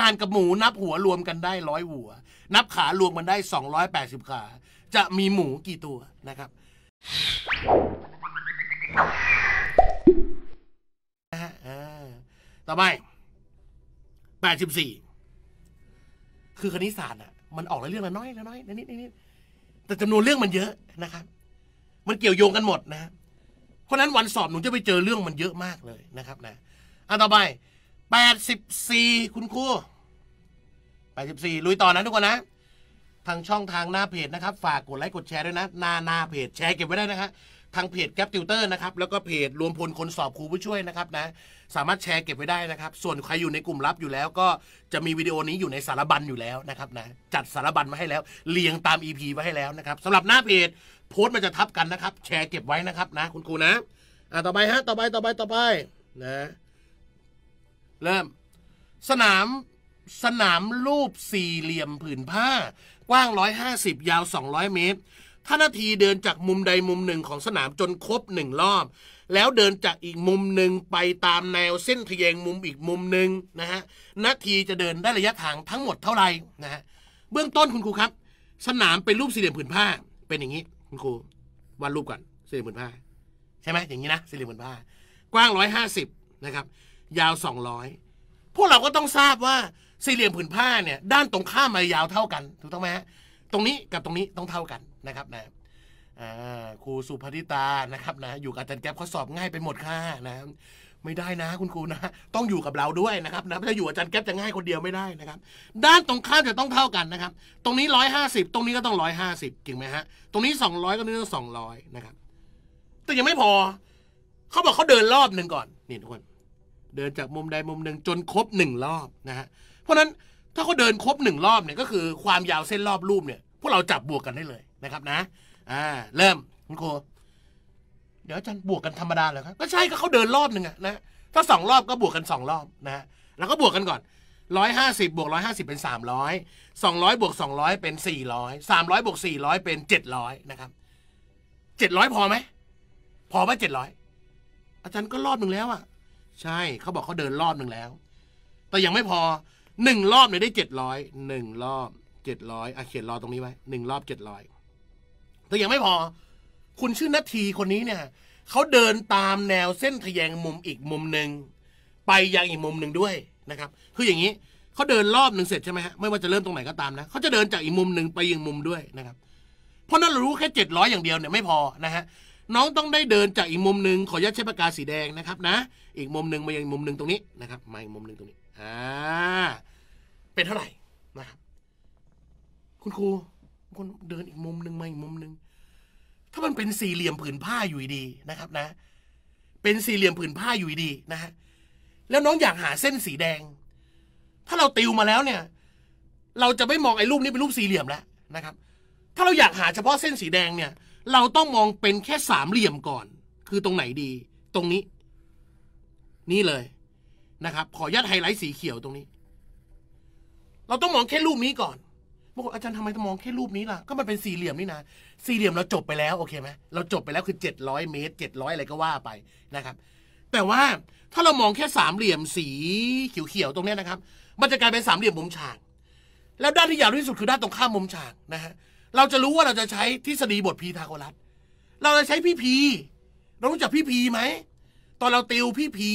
ห่านกับหมูนับหัวรวมกันได้ร้อยหัว นับขารวมกันได้สอองร้ยแปดสิบขาจะมีหมูกี่ตัวนะครับต่อไป แปดสิบสี่คือคณิตศาสตร์อ่ะมันออกเรื่องละน้อยละน้อยนิดนิดแต่จำนวนเรื่องมันเยอะนะครับ มันเกี่ยวโยงกันหมดนะ เพราะนั้นวันสอบหนูจะไปเจอเรื่องมันเยอะมากเลยนะครับ นะอันต่อไป แปดสิบสี่คุณครู84ลุยต่อนะทุกคนนะทางช่องทางหน้าเพจนะครับ ฝากกดไลค์กดแชร์ด้วยนะหน้าหน้าเพจแชร์เก็บไว้ได้นะฮะทางเพจแก๊ปติวเตอร์นะครับ แล้วก็เพจรวมพลคนสอบครูผู้ช่วยนะครับ นะ สามารถแชร์เก็บไว้ได้นะครับ ส่วนใครอยู่ในกลุ่มลับอยู่แล้ว ก็จะมีวิดีโอนี้อยู่ในสารบัญอยู่แล้วนะครับนะจัดสารบัญมาให้แล้ว เรียงตาม EP ไว้ให้แล้วนะครับสำหรับหน้าเพจ โพสต์มันจะทับกันนะครับ แชร์เก็บไว้นะครับ นะคุณครูนะ อ่าต่อไปฮะต่อไปต่อไปต่อไป นะเริ่มสนามสนามรูปสี่เหลี่ยมผืนผ้ากว้าง150ยาว 200 เมตรถ้านาทีเดินจากมุมใดมุมหนึ่งของสนามจนครบหนึ่งรอบ แล้วเดินจากอีกมุมหนึ่งไปตามแนวเส้นทะแยงมุมอีกมุมหนึ่งนะฮะนาทีจะเดินได้ระยะทางทั้งหมดเท่าไหร่นะฮะเบื้องต้นคุณครูครับ สนามเป็นรูปสี่เหลี่ยมผืนผ้า เป็นอย่างนี้คุณครูวาดรูปก่อนสี่เหลี่ยมผืนผ้า ใช่ไหมอย่างนี้นะสี่เหลี่ยมผืนผ้า กว้าง150นะครับ ยาว 200 พวกเราก็ต้องทราบว่าสี่เหลี่ยมผืนผ้าเนี่ยด้านตรงข้ามมายาวเท่ากัน ถูกต้องไหมฮะตรงนี้กับตรงนี้ต้องเท่ากันนะครับนะครูสุภริตานะครับ นะอยู่กับอาจารย์แก๊ปเขาสอบง่ายไปหมดค่ะนะไม่ได้นะคุณครูนะต้องอยู่กับเราด้วยนะครับนะถ้าอยู่อาจารย์แก๊ปจะง่ายคนเดียวไม่ได้นะครับ ด้านตรงข้ามจะต้องเท่ากันนะครับ ตรงนี้ร้อยห้าสิบตรงนี้ก็ต้องร้อยห้าสิบจริงไหมฮะตรงนี้สองร้อยก็ต้องสองร้อยนะครับแต่ยังไม่พอเขาบอกเขาเดินรอบหนึ่งก่อนนี่ทุกคน เดินจากมุมใดมุมหนึ่งจนครบหนึ่งรอบนะฮะราะนั้นถ้าเขาเดินครบหนึ่งรอบเนี่ย ก็คือความยาวเส้นรอบรูปเนี่ยพวกเราจับบวกกันได้เลยนะครับนะ อ่า เริ่ม คุณครูเดี๋ยวอาจารย์บวกกันธรรมดาเหรอครับ ก็ใช่ก็เขาเดินรอบหนึ่งนะถ้าสองรอบก็บวกกันสองรอบนะ แล้วก็บวกกันก่อนร้อยห้าสิบบวกร้อยห้าสิบเป็นสามร้อยสองร้อยบวกสองร้อยเป็นสี่ร้อยสามร้อยบวกสี่ร้อยเป็นเจ็ดร้อยนะครับเจ็ดร้อยพอไหม พอไหมเจ็ดร้อยอาจารย์ก็รอบหนึ่งแล้วอ่ะใช่เขาบอกเขาเดินรอบหนึ่งแล้ว แต่ยังไม่พอหนึ่งรอบเนี่ยได้เจ็ดร้อยหนึ่งรอบเจ็ดร้อยอ่ะเขียนรอตรงนี้ไว้หนึ่งรอบเจ็ดร้อยแต่ยังไม่พอ คุณชื่อนาทีคนนี้เนี่ยเขาเดินตามแนวเส้นทะแยงมุมอีกมุมหนึ่งไปยังอีกมุมหนึ่งด้วยนะครับ คืออย่างนี้เขาเดินรอบหนึ่งเสร็จใช่ไหมฮะไม่ว่าจะเริ่มตรงไหนก็ตามนะเขาจะเดินจากอีกมุมหนึ่งไปยังมุมด้วยนะครับ เพราะนั้นเรารู้แค่เจ็ดร้อยอย่างเดียวเนี่ยไม่พอนะฮะน้องต้องได้เดินจากอีกมุมหนึ่งขอยัดาใช้ปากกาสีแดงนะครับ นะ อีกมุมหนึ่งมายังมุมหนึ่งตรงนี้นะครับมาอีกมุมหนึ่งตรงนี้อ่าเป็นเท่าไหร่นะครับ คุณครูคนเดินอีกมุมหนึ่งมาอีกมุมหนึ่งถ้ามันเป็นสี่เหลี่ยมผืนผ้าอยู่ดีนะครับนะ เป็นสี่เหลี่ยมผืนผ้าอยู่ดีนะฮะแล้วน้องอยากหาเส้นสีแดง ถ้าเราติวมาแล้วเนี่ย เราจะไม่มองไอ้รูปนี้เป็นรูปสี่เหลี่ยมแล้วนะครับ ถ้าเราอยากหาเฉพาะเส้นสีแดงเนี่ย เราต้องมองเป็นแค่สามเหลี่ยมก่อน คือตรงไหนดี ตรงนี้ นี่เลยนะครับขอยัดไฮไลท์สีเขียวตรงนี้เราต้องมองแค่รูปนี้ก่อนบางคนอาจารย์ทำไมต้องมองแค่รูปนี้ล่ะ ก็มันเป็นสี่เหลี่ยมนี่นะ สี่เหลี่ยมเราจบไปแล้วโอเคไหมเราจบไปแล้วคือเจ็ดร้อยเมตรเจ็ดร้อยอะไรก็ว่าไปนะครับ แต่ว่าถ้าเรามองแค่สามเหลี่ยมสีเขียวๆตรงนี้นะครับ มันจะกลายเป็นสามเหลี่ยมมุมฉาก แล้วด้านที่ยาวที่สุดคือด้านตรงข้ามมุมฉากนะฮะ เราจะรู้ว่าเราจะใช้ทฤษฎีบทพีทาโกรัส เราจะใช้พี่พี เรารู้จักพี่พีไหม ตอนเราติวพี่พี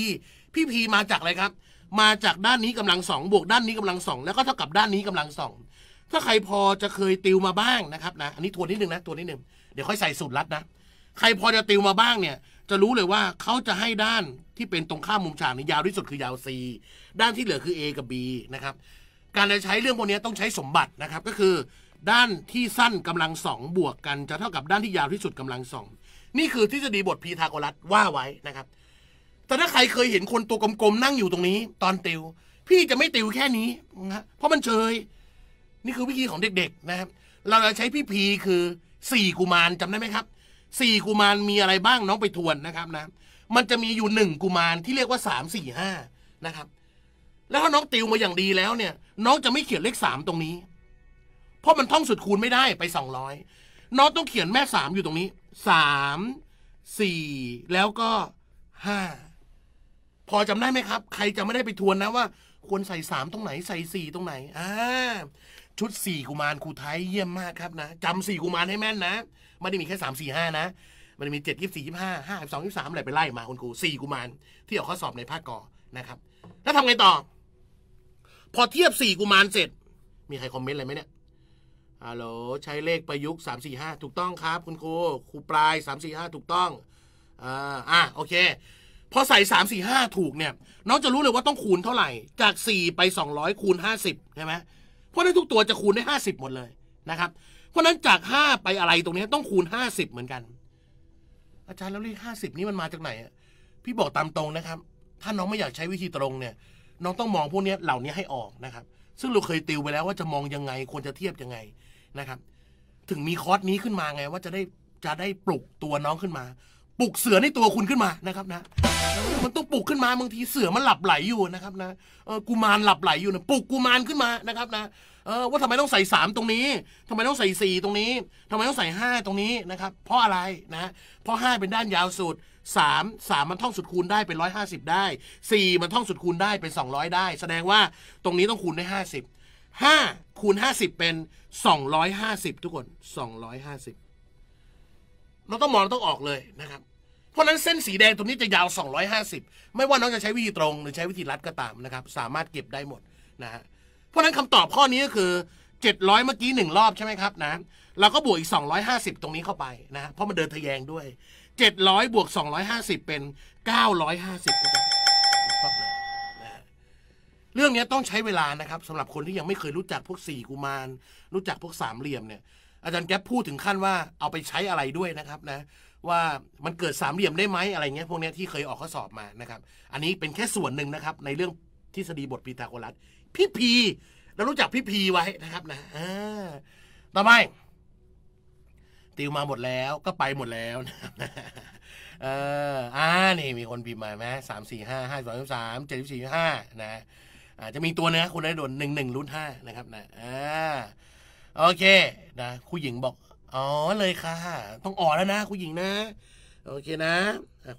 พี่พีมาจากอะไรครับมาจากด้านนี้กำลังสองบวกด้านนี้กำลังสองแล้วก็เท่ากับด้านนี้กำลังสองถ้าใครพอจะเคยติวมาบ้างนะครับนะอันนี้ทวนนิดนึงนะทวนนิดนึงเดี๋ยวค่อยใส่สูตรลัดนะ ใครพอจะติวมาบ้างเนี่ยจะรู้เลยว่าเขาจะให้ด้านที่เป็นตรงข้ามมุมฉากนี่ยาวที่สุดคือยาว C ด้านที่เหลือคือ A กับ B นะครับการจะใช้เรื่องพวกนี้ต้องใช้สมบัตินะครับก็คือ ด้านที่สั้นกำลังสองบวกกันจะเท่ากับด้านที่ยาวที่สุดกำลังสองนี่คือทฤษฎีบทพีทาโกรัสว่าไว้นะครับแต่ถ้าใครเคยเห็นคนตัวกลมๆนั่งอยู่ตรงนี้ตอนติว พี่จะไม่ติวแค่นี้นะเพราะมันเชย นี่คือวิธีของเด็กๆนะครับ เราจะใช้พี่พีคือสี่กุมารจำได้ไหมครับสี่กุมารมีอะไรบ้างน้องไปทวนนะครับนะมันจะมีอยู่หนึ่งกุมารที่เรียกว่าสามสี่ห้านะครับ แล้วถ้าน้องติวมาอย่างดีแล้วเนี่ย น้องจะไม่เขียนเลขสามตรงนี้ เพราะมันท่องสุดคูณไม่ได้ไปสองร้อยน้องต้องเขียนแม่สามอยู่ตรงนี้สามสี่แล้วก็ห้าพอจำได้ไหมครับ ใครจะไม่ได้ไปทวนนะว่าควรใส่สามตรงไหนใส่สี่ตรงไหนอ่าชุดสี่กุมารครูไทยเยี่ยมมากครับนะจำสี่กุมารให้แม่นนะไม่ได้มีแค่สามสี่ห้านะ มันมีเจ็ดยี่สี่ยี่ห้าห้าสองยี่สามอะไรไปไล่มาคุณครูสี่กุมารที่ออกข้อสอบในภาคกอนะครับ แล้วทำไงต่อ พอเทียบสี่กุมารเสร็จ มีใครคอมเมนต์อะไรไหมเนี่ยฮัลโหลใช้เลขประยุกต์สามสี่ห้าถูกต้องครับคุณครูครูปลายสามสี่ห้าถูกต้องอ่าอ่ะโอเคพอใส่สามสี่ห้าถูกเนี่ย น้องจะรู้เลยว่าต้องคูณเท่าไหร่ จากสี่ไปสองร้อยคูณห้าสิบใช่ไหมเพราะนั้นทุกตัวจะคูณได้ห้าสิบหมดเลยนะครับ เพราะนั้นจากห้าไปอะไรตรงนี้ต้องคูณห้าสิบเหมือนกัน อาจารย์แล้วเลขห้าสิบนี้มันมาจากไหน พี่บอกตามตรงนะครับ ถ้าน้องไม่อยากใช้วิธีตรงเนี่ย น้องต้องมองพวกนี้เหล่านี้ให้ออกนะครับ ซึ่งเราเคยติวไปแล้วว่าจะมองยังไง ควรจะเทียบยังไงนะครับ ถึงมีคอร์สนี้ขึ้นมาไง ว่าจะได้จะได้ปลุกตัวน้องขึ้นมาปลุกเสือในตัวคุณขึ้นมานะครับนะมันต้องปลุกขึ้นมาบางทีเสือมันหลับไหลอยู่นะครับนะเออกุมารหลับไหลอยู่นะปลุกกุมารขึ้นมานะครับนะเออว่าทำไมต้องใส่สามตรงนี้ ทำไมต้องใส่สี่ตรงนี้ ทำไมต้องใส่ห้าตรงนี้นะครับเพราะอะไรนะ เพราะห้าเป็นด้านยาวสุดสามสามมันท่องสุดคูณได้เป็นร้อยห้าสิบได้สี่มันท่องสุดคูณได้เป็นสองร้อยได้ แสดงว่าตรงนี้ต้องคูณได้ห้าสิบห้าคูณห้าสิบเป็นสองร้อยห้าสิบทุกคนสองร้อยห้าสิบเราต้องมองเราต้องออกเลยนะครับ เพราะนั้นเส้นสีแดงตรงนี้จะยาว 250 ไม่ว่าน้องจะใช้วิธีตรงหรือใช้วิธีรัดก็ตามนะครับ สามารถเก็บได้หมดนะฮะเพราะนั้นคำตอบข้อนี้ก็คือ 700 เมื่อกี้1รอบใช่ไหมครับนะ เราก็บวกอีก 250 ตรงนี้เข้าไปนะเพราะมันเดินทะแยงด้วย 700บวก250 เป็น 950ครับเรื่องนี้ต้องใช้เวลานะครับสำหรับคนที่ยังไม่เคยรู้จักพวกสี่กุมารรู้จักพวกสามเหลี่ยมเนี่ยอาจารย์แก๊ปพูดถึงขั้นว่าเอาไปใช้อะไรด้วยนะครับ นะว่ามันเกิดสามเหลี่ยมได้ไหมอะไรเงี้ย พวกนี้ที่เคยออกข้อสอบมานะครับ อันนี้เป็นแค่ส่วนหนึ่งนะครับ ในเรื่องทฤษฎีบทพีทาโกรัส พี่พีเรารู้จักพี่พีไว้นะครับ นะต่อไปติวมาหมดแล้วก็ไปหมดแล้วนะเอออ่านี่มีคนพิมพ์มาไหมสามสี่ห้าห้าสองสามเจ็ดสี่ห้านะอาจจะมีตัวเนื้อคุณได้โดนหนึ่งหนึ่งรุ่นห้านะครับ นะอ่าโอเค นะคุณหญิงบอกอ๋อเลยค่ะต้องอ๋อแล้วนะ คุณหญิงนะโอเคนะ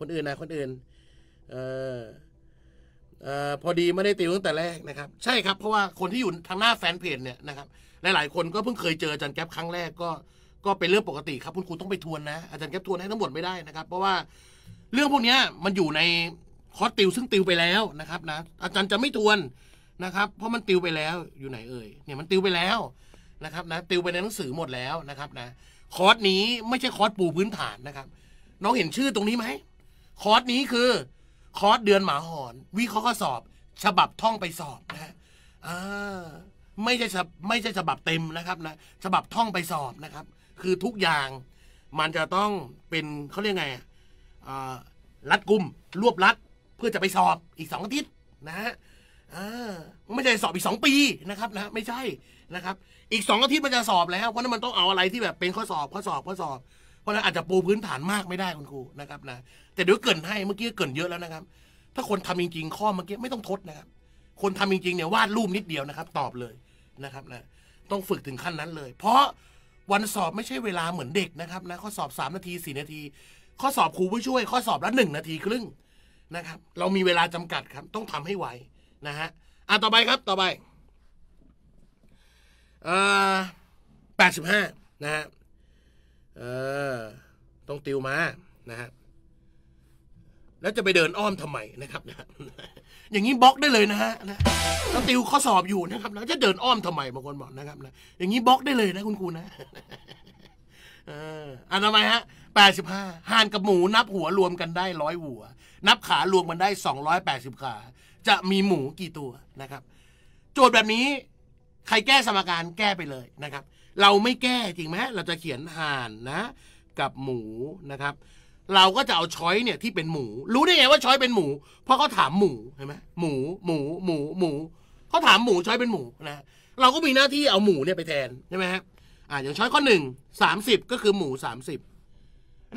คนอื่นนะคนอื่นเออออพอดีไม่ได้ติวตั้งแต่แรกนะครับ ใช่ครับ เพราะว่าคนที่อยู่ทางหน้าแฟนเพจเนี่ยนะครับ หลายๆคนก็เพิ่งเคยเจออาจารย์แก๊ปครั้งแรกก็ก็เป็นเรื่องปกติครับคุณครูต้องไปทวนนะ อาจารย์แก๊ปทวนให้ทั้งหมดไม่ได้นะครับเพราะว่าเรื่องพวกนี้มันอยู่ในคอร์สติวซึ่งติวไปแล้วนะครับ นะ อาจารย์จะไม่ทวนนะครับ เพราะมันติวไปแล้ว อยู่ไหนเอ่ยเนี่ย มันติวไปแล้วนะครับนะติวไปในหนังสือหมดแล้วนะครับนะคอร์สนี้ไม่ใช่คอร์สปูพื้นฐานนะครับ น้องเห็นชื่อตรงนี้ไหม คอร์สนี้คือ คอร์สเดือนหมาหอนวิเคราะห์ข้อสอบ ฉบับท่องไปสอบนะฮะไม่ใช่ไม่ใช่ฉบับเต็มนะครับนะฉบับท่องไปสอบนะครับ คือทุกอย่างมันจะต้องเป็นเขาเรียกไงรัดกุมรวบรัด เพื่อจะไปสอบอีกสองอาทิตย์นะฮะไม่ใช่สอบอีกสองปีนะครับนะไม่ใช่นะครับอีกสองอาทิตย์มันจะสอบแล้วเพราะนั้นมันต้องเอาอะไรที่แบบเป็นข้อสอบข้อสอบข้อสอบเพราะนั้นอาจจะปูพื้นฐานมากไม่ได้คุณครูนะครับนะแต่เดี๋ยวเกินให้เมื่อกี้เกินเยอะแล้วนะครับ ถ้าคนทำจริง ๆ ข้อเมื่อกี้ไม่ต้องทดนะครับ คนทำจริง ๆเนี่ยวาดรูปนิดเดียวนะครับตอบเลยนะครับนะต้องฝึกถึงขั้นนั้นเลย เพราะวันสอบไม่ใช่เวลาเหมือนเด็กนะครับนะข้อสอบ 3 นาที 4 นาที ข้อสอบครูผู้ช่วย ข้อสอบละหนึ่งนาทีครึ่งนะครับ เรามีเวลาจำกัดครับต้องทำให้ไวนะฮะอ่ะต่อไปครับต่อไปออแปดสิบห้า นะฮะ เออ ต้องติวมา นะฮะ แล้วจะไปเดินอ้อมทำไมนะครับ นะ อย่างนี้บล็อกได้เลยนะฮะ นะแล้งติวข้อสอบอยู่นะครับ แล้วจะเดินอ้อมทำไมบางคนบอกนะครับนะอย่างนี้บล็อกได้เลยนะ คุณครูนะ เออ อันทำไมฮะ แปดสิบห้าห่านกับหมู นับหัวรวมกันได้ร้อยหัว นับขารวมกันได้สองร้อยแปดสิบขา จะมีหมูกี่ตัวนะครับ โจทย์แบบนี้ใครแก้สมการแก้ไปเลยนะครับ เราไม่แก้จริงไหมเราจะเขียนห่านนะ กับหมูนะครับ เราก็จะเอาช้อยเนี่ยที่เป็นหมู รู้ได้ไงว่าช้อยเป็นหมู เพราะเขาถามหมูเห็นไหมหมู หมู หมู หมู เขาถามหมูช้อยเป็นหมูนะ เราก็มีหน้าที่เอาหมูเนี่ยไปแทนใช่ไหมับอ่าอย่างช้อยข้อหนึ่งสามสิบก็คือหมูสามสิบ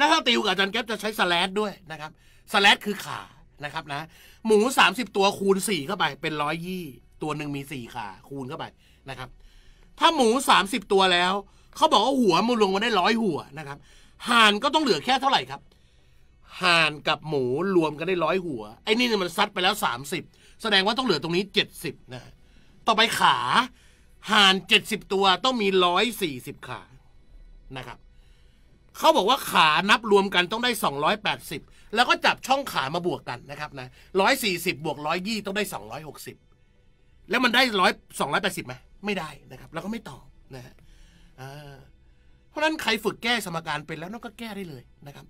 นะครับติวกับอาจารย์แก๊ปจะใช้สแลดด้วยนะครับสแลดคือขานะครับนะ หมูสามสิบตัวคูณสี่เข้าไปเป็นร้อยยี่ ตัวหนึ่งมีสี่ขาคูณเข้าไปนะครับถ้าหมู 30 ตัวแล้ว เขาบอกว่าหัวมูลรวมาได้ร้อยหัวนะครับ ห่านก็ต้องเหลือแค่เท่าไหร่ครับ ห่านกับหมูรวมกันได้ร้อยหัวไอ้นี่มันซัดไปแล้ว30แสดงว่าต้องเหลือตรงนี้70นะต่อไปขาห่าน70ตัวต้องมี140ขานะครับเขาบอกว่าขานับรวมกันต้องได้280แล้วก็จับช่องขามาบวกกันนะครับนะ140บวก120ต้องได้260 แล้วมันได้100 280ไหมไม่ได้นะครับแล้วก็ไม่ตอบนะฮะเพราะนั้นใครฝึกแก้สมการเป็นแล้วนกก็แก้ได้เลยนะครับ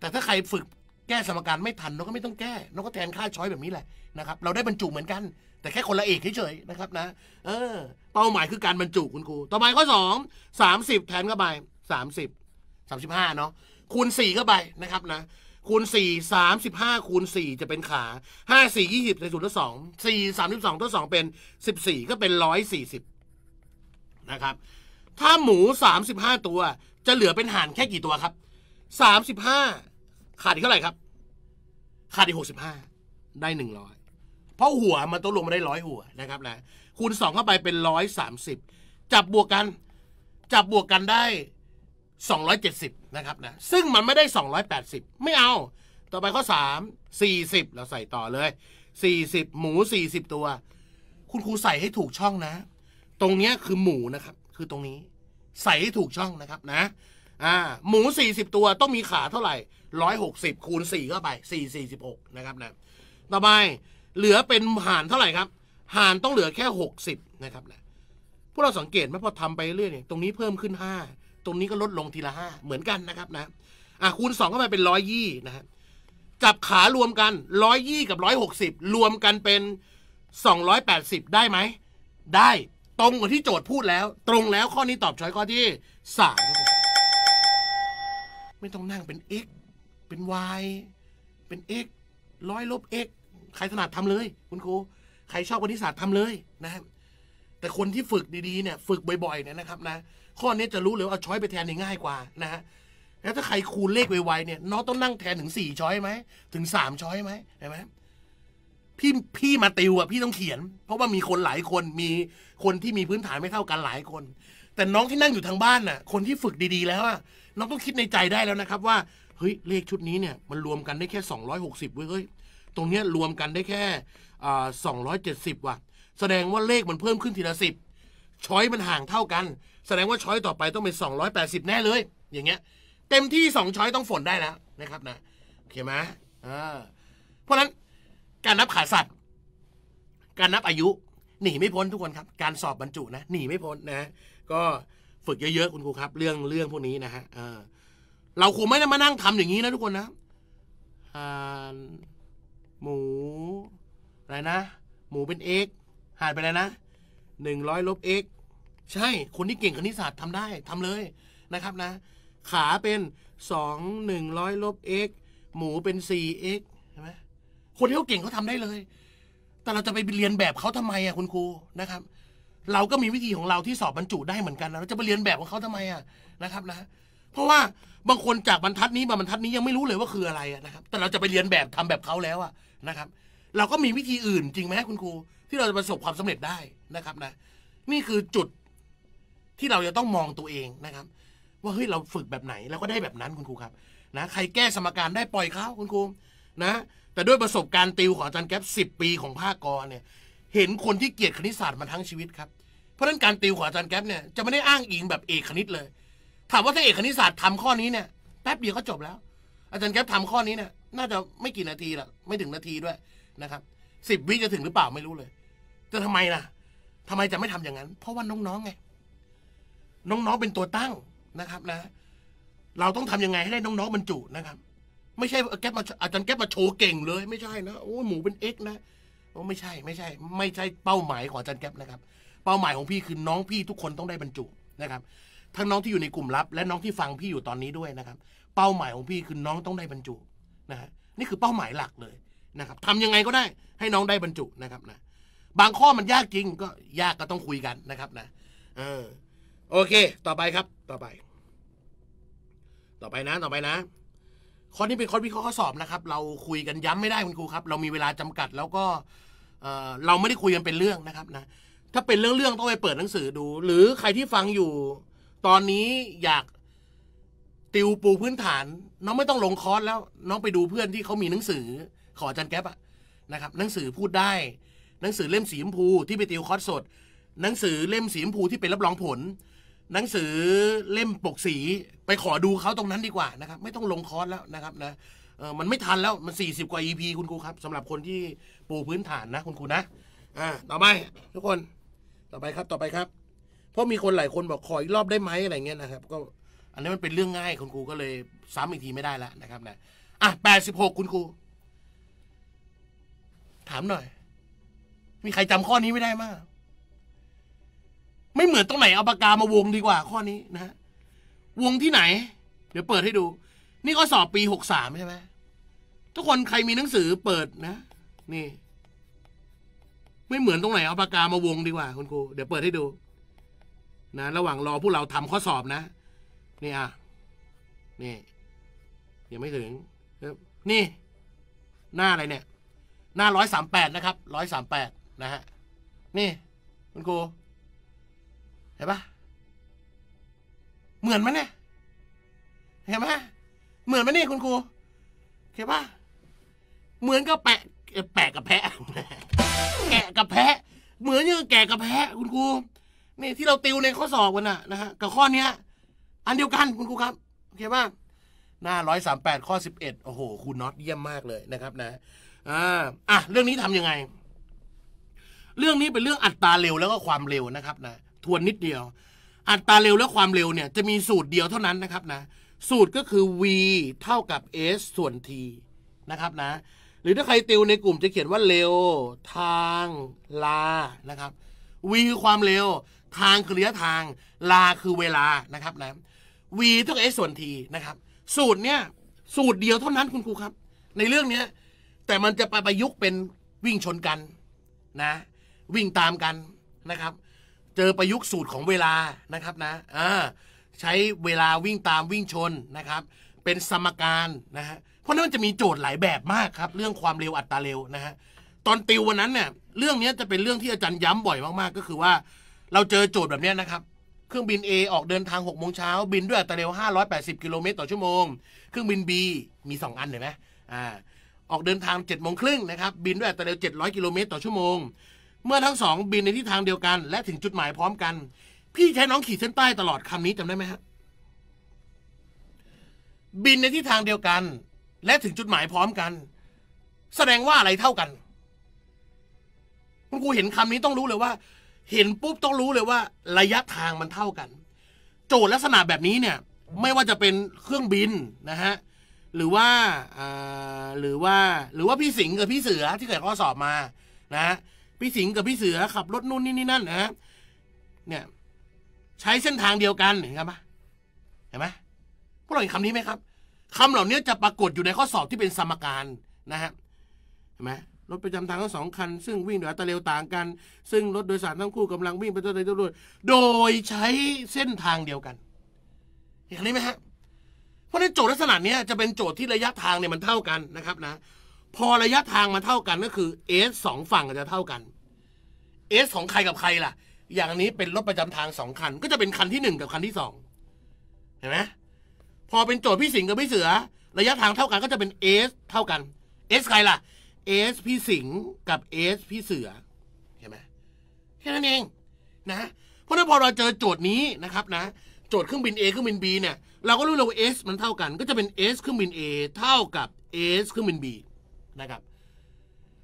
แต่ถ้าใครฝึกแก้สมการไม่ทันนกก็ไม่ต้องแก้นกก็แทนค่าช้อยแบบนี้แหละนะครับ เราได้บรรจุเหมือนกัน แต่แค่คนละเอกเฉยๆนะครับนะ เออ เป้าหมายคือการบรรจุคุณครูต่อไปข้อสองสามสิบแทนเข้าไปสามสิบสามสิบห้าเนาะคูณสี่เข้าไปนะครับนะคูณสี่สามสิบห้าคูณสี่จะเป็นขาห้าสี่ยี่สิบใส่ศูนย์ตัวสองสี่สามสิบสองตัวสองเป็นสิบสี่ก็เป็นร้อยสี่สิบนะครับ ถ้าหมูสามสิบห้าตัว จะเหลือเป็นห่านแค่กี่ตัวครับสามสิบห้าขาดอีกเท่าไหร่ครับ ขาดอีกหกสิบห้าได้หนึ่งร้อยเพราะหัวมันต้องลงมาได้ร้อยหัวนะครับนะคูณสองเข้าไปเป็นร้อยสามสิบจับบวกกัน จับบวกกันได้สองร้อยเจ็ดสิบนะครับนะซึ่งมันไม่ได้ 280 ไม่เอา ต่อไปข้อ3 40 เราใส่ต่อเลย40หมู40 ตัว คุณครูใส่ให้ถูกช่องนะ ตรงนี้คือหมูนะครับ คือตรงนี้ใส่ให้ถูกช่องนะครับนะอ่าหมู40ตัวต้องมีขาเท่าไหร่160คูณ4เข้าไป4 46นะครับนะต่อไปเหลือเป็นหานเท่าไหร่ครับหานต้องเหลือแค่60นะครับนะพวกเราสังเกตไหมพอทำไปเรื่อยเนี่ยตรงนี้เพิ่มขึ้น 5ตรงนี้ก็ลดลงทีละห้าเหมือนกันนะครับนะอ่ะคูณสองเข้าไปเป็นร้อยยี่นะฮะจับขารวมกันร้อยยี่กับร้อยหกสิบรวมกันเป็นสองร้อยแปดสิบได้ไหมได้ตรงกับที่โจทย์พูดแล้ว ตรงแล้วข้อนี้ตอบช้อยข้อที่สามไม่ต้องนั่งเป็น x เป็น y เป็น x ร้อยลบ x ใครถนัดทำเลยคุณครู ใครชอบิณิาศาสตร์ทำเลยนะครับ แต่คนที่ฝึกดีๆเนี่ยฝึกบ่อยๆเนี่ยนะครับนะข้อนี้จะรู้เลยว่าช้อยไปแทนง่ายกว่า นะฮะ แล้วถ้าใครคูณเลขไวๆเนี่ยน้องต้องนั่งแทนถึงสี่ช้อยไหมถึงสามช้อยไหมเห็นไหมพี่พี่มาติวอ่ะพี่ต้องเขียน เพราะว่ามีคนหลายคนมีคนที่มีพื้นฐานไม่เท่ากันหลายคน แต่น้องที่นั่งอยู่ทางบ้านน่ะ คนที่ฝึกดี ๆ แล้วอ่ะน้องต้องคิดในใจได้แล้วนะครับ ว่าเฮ้ยเลขชุดนี้เนี่ยมันรวมกันได้แค่260เว้ยเฮ้ยตรงเนี้ยรวมกันได้แค่สองร้อยเจ็ดสิบว่ะแสดงว่าเลขมันเพิ่มขึ้นทีละสิบช้อยมันห่างเท่ากันแสดงว่าช้อยต่อไปต้องเป็น280 แน่เลย อย่างเงี้ย เต็มที่2ช้อยต้องฝนได้แล้วนะครับ นะโอเคไหมอ่าเพราะนั้น การนับขาสัตว์การนับอายุหนีไม่พ้นทุกคนครับการสอบบรรจุนะหนีไม่พ้นนะก็ฝึกเยอะๆคุณครูครับ เรื่องเรื่องพวกนี้นะฮะเออเราคงไม่ได้มานั่งทำอย่างนี้นะทุกคนนะห่านหมู อะไรนะ หมูเป็นเอ็กหารไปแล้วนะหนึ่งร้อยลบเอ็กใช่ คนที่เก่งคณิตศาสตร์ทำได้ทำเลยนะครับนะ ขาเป็น2 100ลบ x หมูเป็น 4x ใช่ไหมคนที่เขาเก่งเขาทำได้เลย แต่เราจะไปเรียนแบบเขาทำไมอ่ะคุณครูนะครับ เราก็มีวิธีของเราที่สอบบรรจุได้เหมือนกันเราจะไปเรียนแบบของเขาทำไมอ่ะนะครับนะเพราะว่าบางคนจากบรรทัดนี้มาบรรทัดนี้ยังไม่รู้เลยว่าคืออะไรนะครับ แต่เราจะไปเรียนแบบทำแบบเขาแล้วอ่ะนะครับ เราก็มีวิธีอื่น จริงไหมคุณครูที่เราจะประสบความสำเร็จได้นะครับนะนี่คือจุดที่เราจะต้องมองตัวเองนะครับ ว่าเฮ้ยเราฝึกแบบไหนเราก็ได้แบบนั้นคุณครูครับนะใครแก้สมการได้ปล่อยเขาคุณครูนะแต่ด้วยประสบการณ์ติวของอาจารย์แก๊ปสิปีของภาคกรเนี่ย เห็นคนที่เกียดคณิตศาสตร์มาทั้งชีวิตครับเพราะนั้นการติวของอาจารย์แก๊ปเนี่ยจะไม่ได้อ้างอิงแบบเอกคณิตเลยถามว่าถ้าเอกคณิตศาสตร์ทำข้อนี้เนี่ยแป๊บเดียวก็จบแล้ว อาจารย์แก๊ปทำข้อนี้เนี่ยน่าจะไม่กี่นาทีละไม่ถึงนาทีด้วยนะครับสิบวิจะถึงหรือเปล่าไม่รู้เลยจะทำไมล่ะ ทำไมจะไม่ทำอย่างนั้น เพราะว่าน้องๆไงน้องๆเป็นตัวตั้งนะครับนะ เราต้องทำยังไงให้ได้น้องๆบรรจุนะครับ ไม่ใช่แก๊ปมาอาจารย์แก๊ปมาโชว์เก่งเลย ไม่ใช่นะ โอ้หมูเป็นเอ็กนะโอ้ไม่ใช่ ไม่ใช่ ไม่ใช่เป้าหมายของอาจารย์แก๊ปนะครับ เป้าหมายของพี่คือน้องพี่ทุกคนต้องได้บรรจุนะครับ ทั้งน้องที่อยู่ในกลุ่มลับและน้องที่ฟังพี่อยู่ตอนนี้ด้วยนะครับ เป้าหมายของพี่คือน้องต้องได้บรรจุ นะฮะ นี่คือเป้าหมายหลักเลยนะครับทำยังไงก็ได้ ให้น้องได้บรรจุนะครับนะ บางข้อมันยากจริงก็ยากก็ต้องคุยกันนะครับ นะ เออโอเคต่อไปครับ ต่อไป ต่อไปนะ ต่อไปนะ ข้อนี้เป็นข้อวิเคราะห์ข้อสอบนะครับ เราคุยกันย้ำไม่ได้คุณครูครับ เรามีเวลาจำกัด แล้วก็เราไม่ได้คุยกันเป็นเรื่องนะครับนะ ถ้าเป็นเรื่องเรื่องต้องไปเปิดหนังสือดู หรือใครที่ฟังอยู่ ตอนนี้อยากติวปูพื้นฐาน น้องไม่ต้องลงคอร์สแล้ว น้องไปดูเพื่อนที่เขามีหนังสือขอจันแก๊ปอะนะครับ หนังสือพูดได้ หนังสือเล่มสีชมพูที่ไปติวคอร์สสด หนังสือเล่มสีชมพูที่เป็นรับรองผลหนังสือเล่มปกสีไปขอดูเขาตรงนั้นดีกว่านะครับ ไม่ต้องลงคอร์สแล้วนะครับนะเออมันไม่ทันแล้วมัน 40กว่า EP คุณครูครับสำหรับคนที่ปูพื้นฐานนะ คุณครูนะอ่าต่อไป ทุกคน ต่อไปครับ ต่อไปครับ เพราะมีคน หลายคนบอกขออีกรอบได้ไหมอะไรเงี้ยนะครับ ก็ อันนี้มันเป็นเรื่องง่ายคุณครูก็เลยซ้ำอีกทีไม่ได้แล้วนะครับ นะอ่ะ86คุณครู ถามหน่อย มีใครจำข้อนี้ไม่ได้มากไม่เหมือนตรงไหนเอาปากกามาวงดีกว่า ข้อนี้นะฮะวงที่ไหน เดี๋ยวเปิดให้ดู นี่ก็สอบปีหกสามใช่ไหมทุกคนใครมีหนังสือเปิดนะ นี่ ไม่เหมือนตรงไหนเอาปากกามาวงดีกว่าคุณครูเดี๋ยวเปิดให้ดู นะ ระหว่างรอพวกเราทำข้อสอบนะนี่อ่ะนี่ยังไม่ถึง นี่ หน้าอะไรเนี่ยหน้าร้อยสามแปดนะครับร้อยสามแปดนะฮะนี่คุณครูเห็นปะเหมือนไหมเนี่ย เห็นไหม เหมือนไหมนี่คุณครูเห็นปะเหมือนก็แปะ แปะกับแพะ แกะกับแพะ เหมือนอย่างแกะกับแพะ คุณครูนี่ที่เราติวในข้อสอบกันน่ะนะฮะ กับข้อเนี้ย อันเดียวกันคุณครูครับเห็นป่ะหน้าร้อยสามแปดข้อสิบเอ็ดโอ้โห คุณน็อตเยี่ยมมากเลยนะครับ นะ อ่า อ่ะ เรื่องนี้ทํำยังไง เรื่องนี้เป็นเรื่องอัตราเร็วแล้วก็ความเร็วนะครับ นะทวนนิดเดียว อัตราเร็วและความเร็วเนี่ย จะมีสูตรเดียวเท่านั้นนะครับนะสูตรก็คือ v เท่ากับ s ส่วน t นะครับนะหรือถ้าใครติวในกลุ่มจะเขียนว่าเร็วทางลานะครับ v คือความเร็วทางคือระยะทางลาคือเวลานะครับนะ v เท่ากับ s ส่วน t นะครับสูตรเนี่ยสูตรเดียวเท่านั้นคุณครูครับ ในเรื่องเนี้ยแต่มันจะไปประยุกต์เป็นวิ่งชนกันนะ วิ่งตามกันนะครับเจอประยุกต์สูตรของเวลานะครับนะ อ่า ใช้เวลาวิ่งตามวิ่งชนนะครับ เป็นสมการนะฮะ เพราะนั้นจะมีโจทย์หลายแบบมากครับ เรื่องความเร็วอัตราเร็วนะฮะ ตอนติววันนั้นเนี่ย เรื่องนี้จะเป็นเรื่องที่อาจารย์ย้ำบ่อยมากๆ ก็คือว่า เราเจอโจทย์แบบนี้นะครับ เครื่องบิน A ออกเดินทาง6โมงเช้าบินด้วยอัตราเร็ว580 กิโลเมตรต่อชั่วโมง เครื่องบิน B มี 2 อันเห็นไหมอ่า ออกเดินทาง7จ็ดโมงครึ่งนะครับบินด้วยอัตราเร็ว700กิโลเมตรต่อชั่วโมงเมื่อทั้งสองบินในทิศทางเดียวกัน และถึงจุดหมายพร้อมกัน พี่ใช้น้องขีดเส้นใต้ตลอดคำนี้จำได้ไหมฮะบินในทิศทางเดียวกัน และถึงจุดหมายพร้อมกัน แสดงว่าอะไรเท่ากันคุณครูเห็นคำนี้ต้องรู้เลยว่า เห็นปุ๊บต้องรู้เลยว่า ระยะทางมันเท่ากัน โจทย์ลักษณะแบบนี้เนี่ย ไม่ว่าจะเป็นเครื่องบินนะฮะหรือว่าหรือว่า หรือว่าพี่สิงห์กับพี่เสือที่เคยข้อสอบมา นะพี่สิงห์กับพี่เสือ ขับรถนู่นนี่นี่นั่นนะเนี่ย ใช้เส้นทางเดียวกันเห็นไหมเห็นไหมพวกเราเห็นคำนี้ไหมครับคำเหล่านี้จะปรากฏอยู่ในข้อสอบที่เป็นสมการนะฮะเห็นไหมรถประจำทางทั้งสองคัน ซึ่งวิ่งด้วยอัตราเร็วต่างกัน ซึ่งรถโดยสารทั้งคู่กำลังวิ่งไปตัวใดัวยด้วยโดยใช้เส้นทางเดียวกันเห็นไหมฮะเพราะนั้นโจทย์ลักษณะนี้จะเป็นโจทย์ที่ระยะทางเนี่ยมันเท่ากันนะครับ นะพอระยะทางมาเท่ากันก็คือเอสสองฝั่งจะเท่ากันเอสของใครกับใครล่ะ อย่างนี้เป็นรถประจำทางสองคัน ก็จะเป็นคันที่หนึ่งกับคันที่สอง เห็นไหมพอเป็นโจทย์พี่สิงห์กับพี่เสือ ระยะทางเท่ากันก็จะเป็นเอสเท่ากันเอสใครล่ะเอสพี่สิงห์กับเอสพี่เสือเห็นไหมแค่นั้นเองนะเพราะนั้นพอเราเจอโจทย์นี้นะครับนะโจทย์เครื่องบิน A เครื่องบิน B เนี่ยเราก็รู้เลยว่า S มันเท่ากัน ก็จะเป็น S เครื่องบิน A เท่ากับ S เครื่องบิน B นะครับ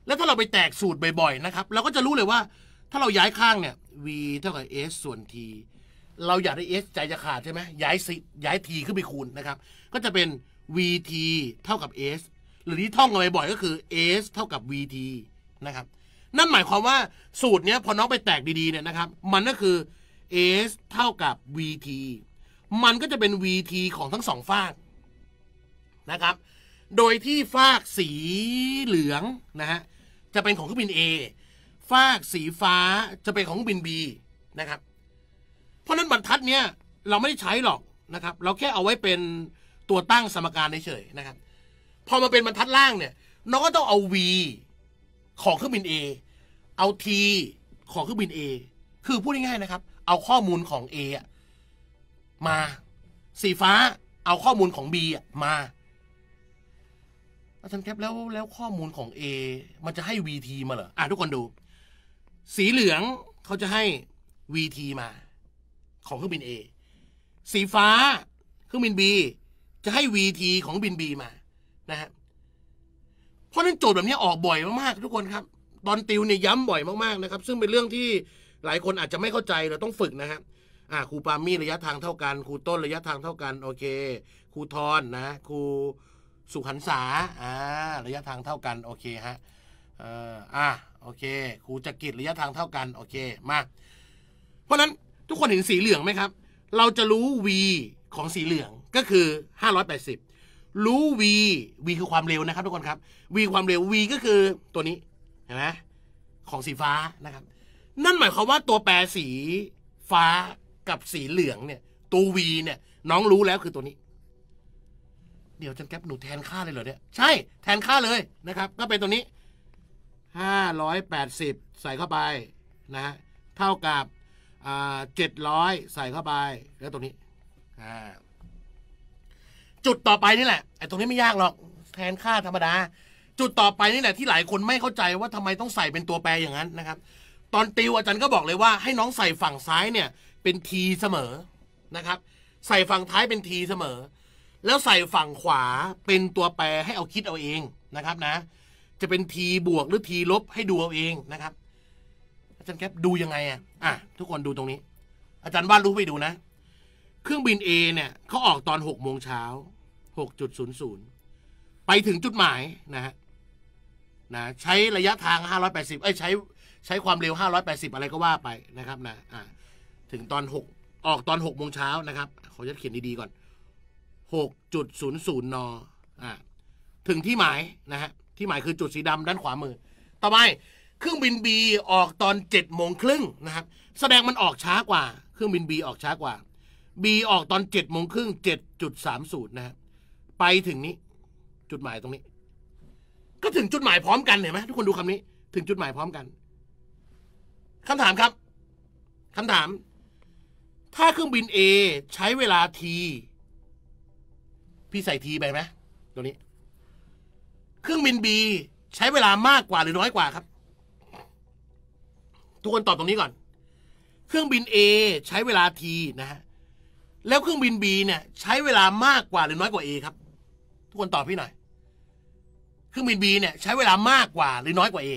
แล้วถ้าเราไปแตกสูตรบ่อยๆนะครับ เราก็จะรู้เลยว่าถ้าเราย้ายข้างเนี่ย v เท่ากับ s ส่วน t เราอยากได้ s ใจจะขาด ใช่ไหมย้ายสิย้าย t ขึ้นไปคูณนะครับ ก็จะเป็น vt เท่ากับ s หรือที่ท่องกันบ่อยๆ ก็คือ s เท่ากับ vt นะครับนั่นหมายความว่าสูตรเนี้ยพอน้องไปแตกดีๆเนี่ยนะครับมันก็คือ s เท่ากับ vt มันก็จะเป็น vt ของทั้งสองฝากนะครับโดยที่ฟากสีเหลืองนะฮะจะเป็นของเครื่องบิน A ฟากสีฟ้าจะเป็นของเครื่องบิน B นะครับ เพราะนั้นบรรทัดเนี้ยเราไม่ได้ใช้หรอกนะครับ เราแค่เอาไว้เป็นตัวตั้งสมการเฉยๆนะครับ พอมาเป็นบรรทัดล่างเนี่ยน้องก็ต้องเอา v ของเครื่องบิน A เอา t ของเครื่องบิน A คือพูดง่ายๆนะครับ เอาข้อมูลของ A มา สีฟ้าเอาข้อมูลของ B มาอาจารย์แคปแล้วแล้วข้อมูลของ A มันจะให้ VT มาเหรอ อ่ะทุกคนดู สีเหลืองเขาจะให้ VT มาของเครื่องบิน A สีฟ้าเครื่องบิน B จะให้ VT ของบิน B มานะฮะเพราะนั้นโจทย์แบบนี้ออกบ่อยมากๆทุกคนครับตอนติวเนี่ยย้ำบ่อยมากๆนะครับ ซึ่งเป็นเรื่องที่หลายคนอาจจะไม่เข้าใจเราต้องฝึกนะฮะอ่าครูปามีระยะทางเท่ากันครูต้นระยะทางเท่ากัน โอเคครูทอนนะครูสุขันษา อ่า ระยะทางเท่ากัน โอเคฮะเอออ่ะโอเค ครูจักิดระยะทางเท่ากัน โอเค มา เพราะนั้นทุกคนเห็นสีเหลืองไหมครับ เราจะรู้ v ของสีเหลือง ก็คือ 580 รู้ v v คือความเร็วนะครับทุกคนครับ v ความเร็ว v ก็คือตัวนี้ เห็นไหมของสีฟ้านะครับ นั่นหมายความว่าตัวแปรสีฟ้ากับสีเหลืองเนี่ย ตัว v เนี่ย น้องรู้แล้วคือตัวนี้เดียวจันแก๊ปหนูแทนค่าเลยเหรอเนี่ย ใช่ แทนค่าเลยนะครับ ก็เป็นตรงนี้ 580 ใส่เข้าไป นะฮะเท่ากับเจ็ดร้อยใส่เข้าไปแล้วตรงนี้จุดต่อไปนี่แหละไอ้ตรงนี้ไม่ยากหรอกแทนค่าธรรมดา จุดต่อไปนี่แหละที่หลายคนไม่เข้าใจว่าทำไมต้องใส่เป็นตัวแปรอย่างนั้นนะครับ ตอนติวอาจารย์ก็บอกเลยว่า ให้น้องใส่ฝั่งซ้ายเนี่ย เป็นทีเสมอนะครับ ใส่ฝั่งท้ายเป็นทีเสมอแล้วใส่ฝั่งขวาเป็นตัวแปรให้เอาคิดเอาเองนะครับนะ จะเป็นทีบวกหรือทีลบให้ดูเอาเองนะครับ อาจารย์แคปดูยังไงอ่ะอ่ะ ทุกคนดูตรงนี้ อาจารย์วาดรูปไปดูนะ เครื่องบิน A เนี่ย เขาออกตอนหกโมงเช้าหกจุดศูนย์ศูนย์ไปถึงจุดหมายนะฮะนะใช้ระยะทาง 580เอ้ยใช้ใช้ความเร็ว 580 อะไรก็ว่าไปนะครับนะอ่า ถึงตอน 6 ออกตอน6โมงเช้านะครับขอจะดเขียนดีๆก่อน6.00 นอ่าถึงที่หมายนะฮะ ที่หมายคือจุดสีดำด้านขวามือ ต่อไป เครื่องบินบีออกตอน7จ็ดโมงครึ่งนะครับ แสดงมันออกช้ากว่าเครื่องบินบีออกช้ากว่าบีออกตอน7จ็ดโมงครึ่งเจ็ดจุดสามูนนะฮะไปถึงนี้ จุดหมายตรงนี้ ก็ถึงจุดหมายพร้อมกันเห็นไหมทุกคนดูคำนี้ ถึงจุดหมายพร้อมกัน คำถามครับคำถาม ถ้าเครื่องบิน A ใช้เวลาทีพี่ใส่ทีไปไหมตัวนี้ เครื่องบินบีใช้เวลามากกว่าหรือน้อยกว่าครับ ทุกคนตอบตรงนี้ก่อน เครื่องบิน A ใช้เวลาทีนะฮะแล้วเครื่องบิน B เนี่ย ใช้เวลามากกว่าหรือน้อยกว่า A ครับ ทุกคนตอบพี่หน่อยเครื่องบิน B เนี่ย ใช้เวลามากกว่าหรือน้อยกว่า A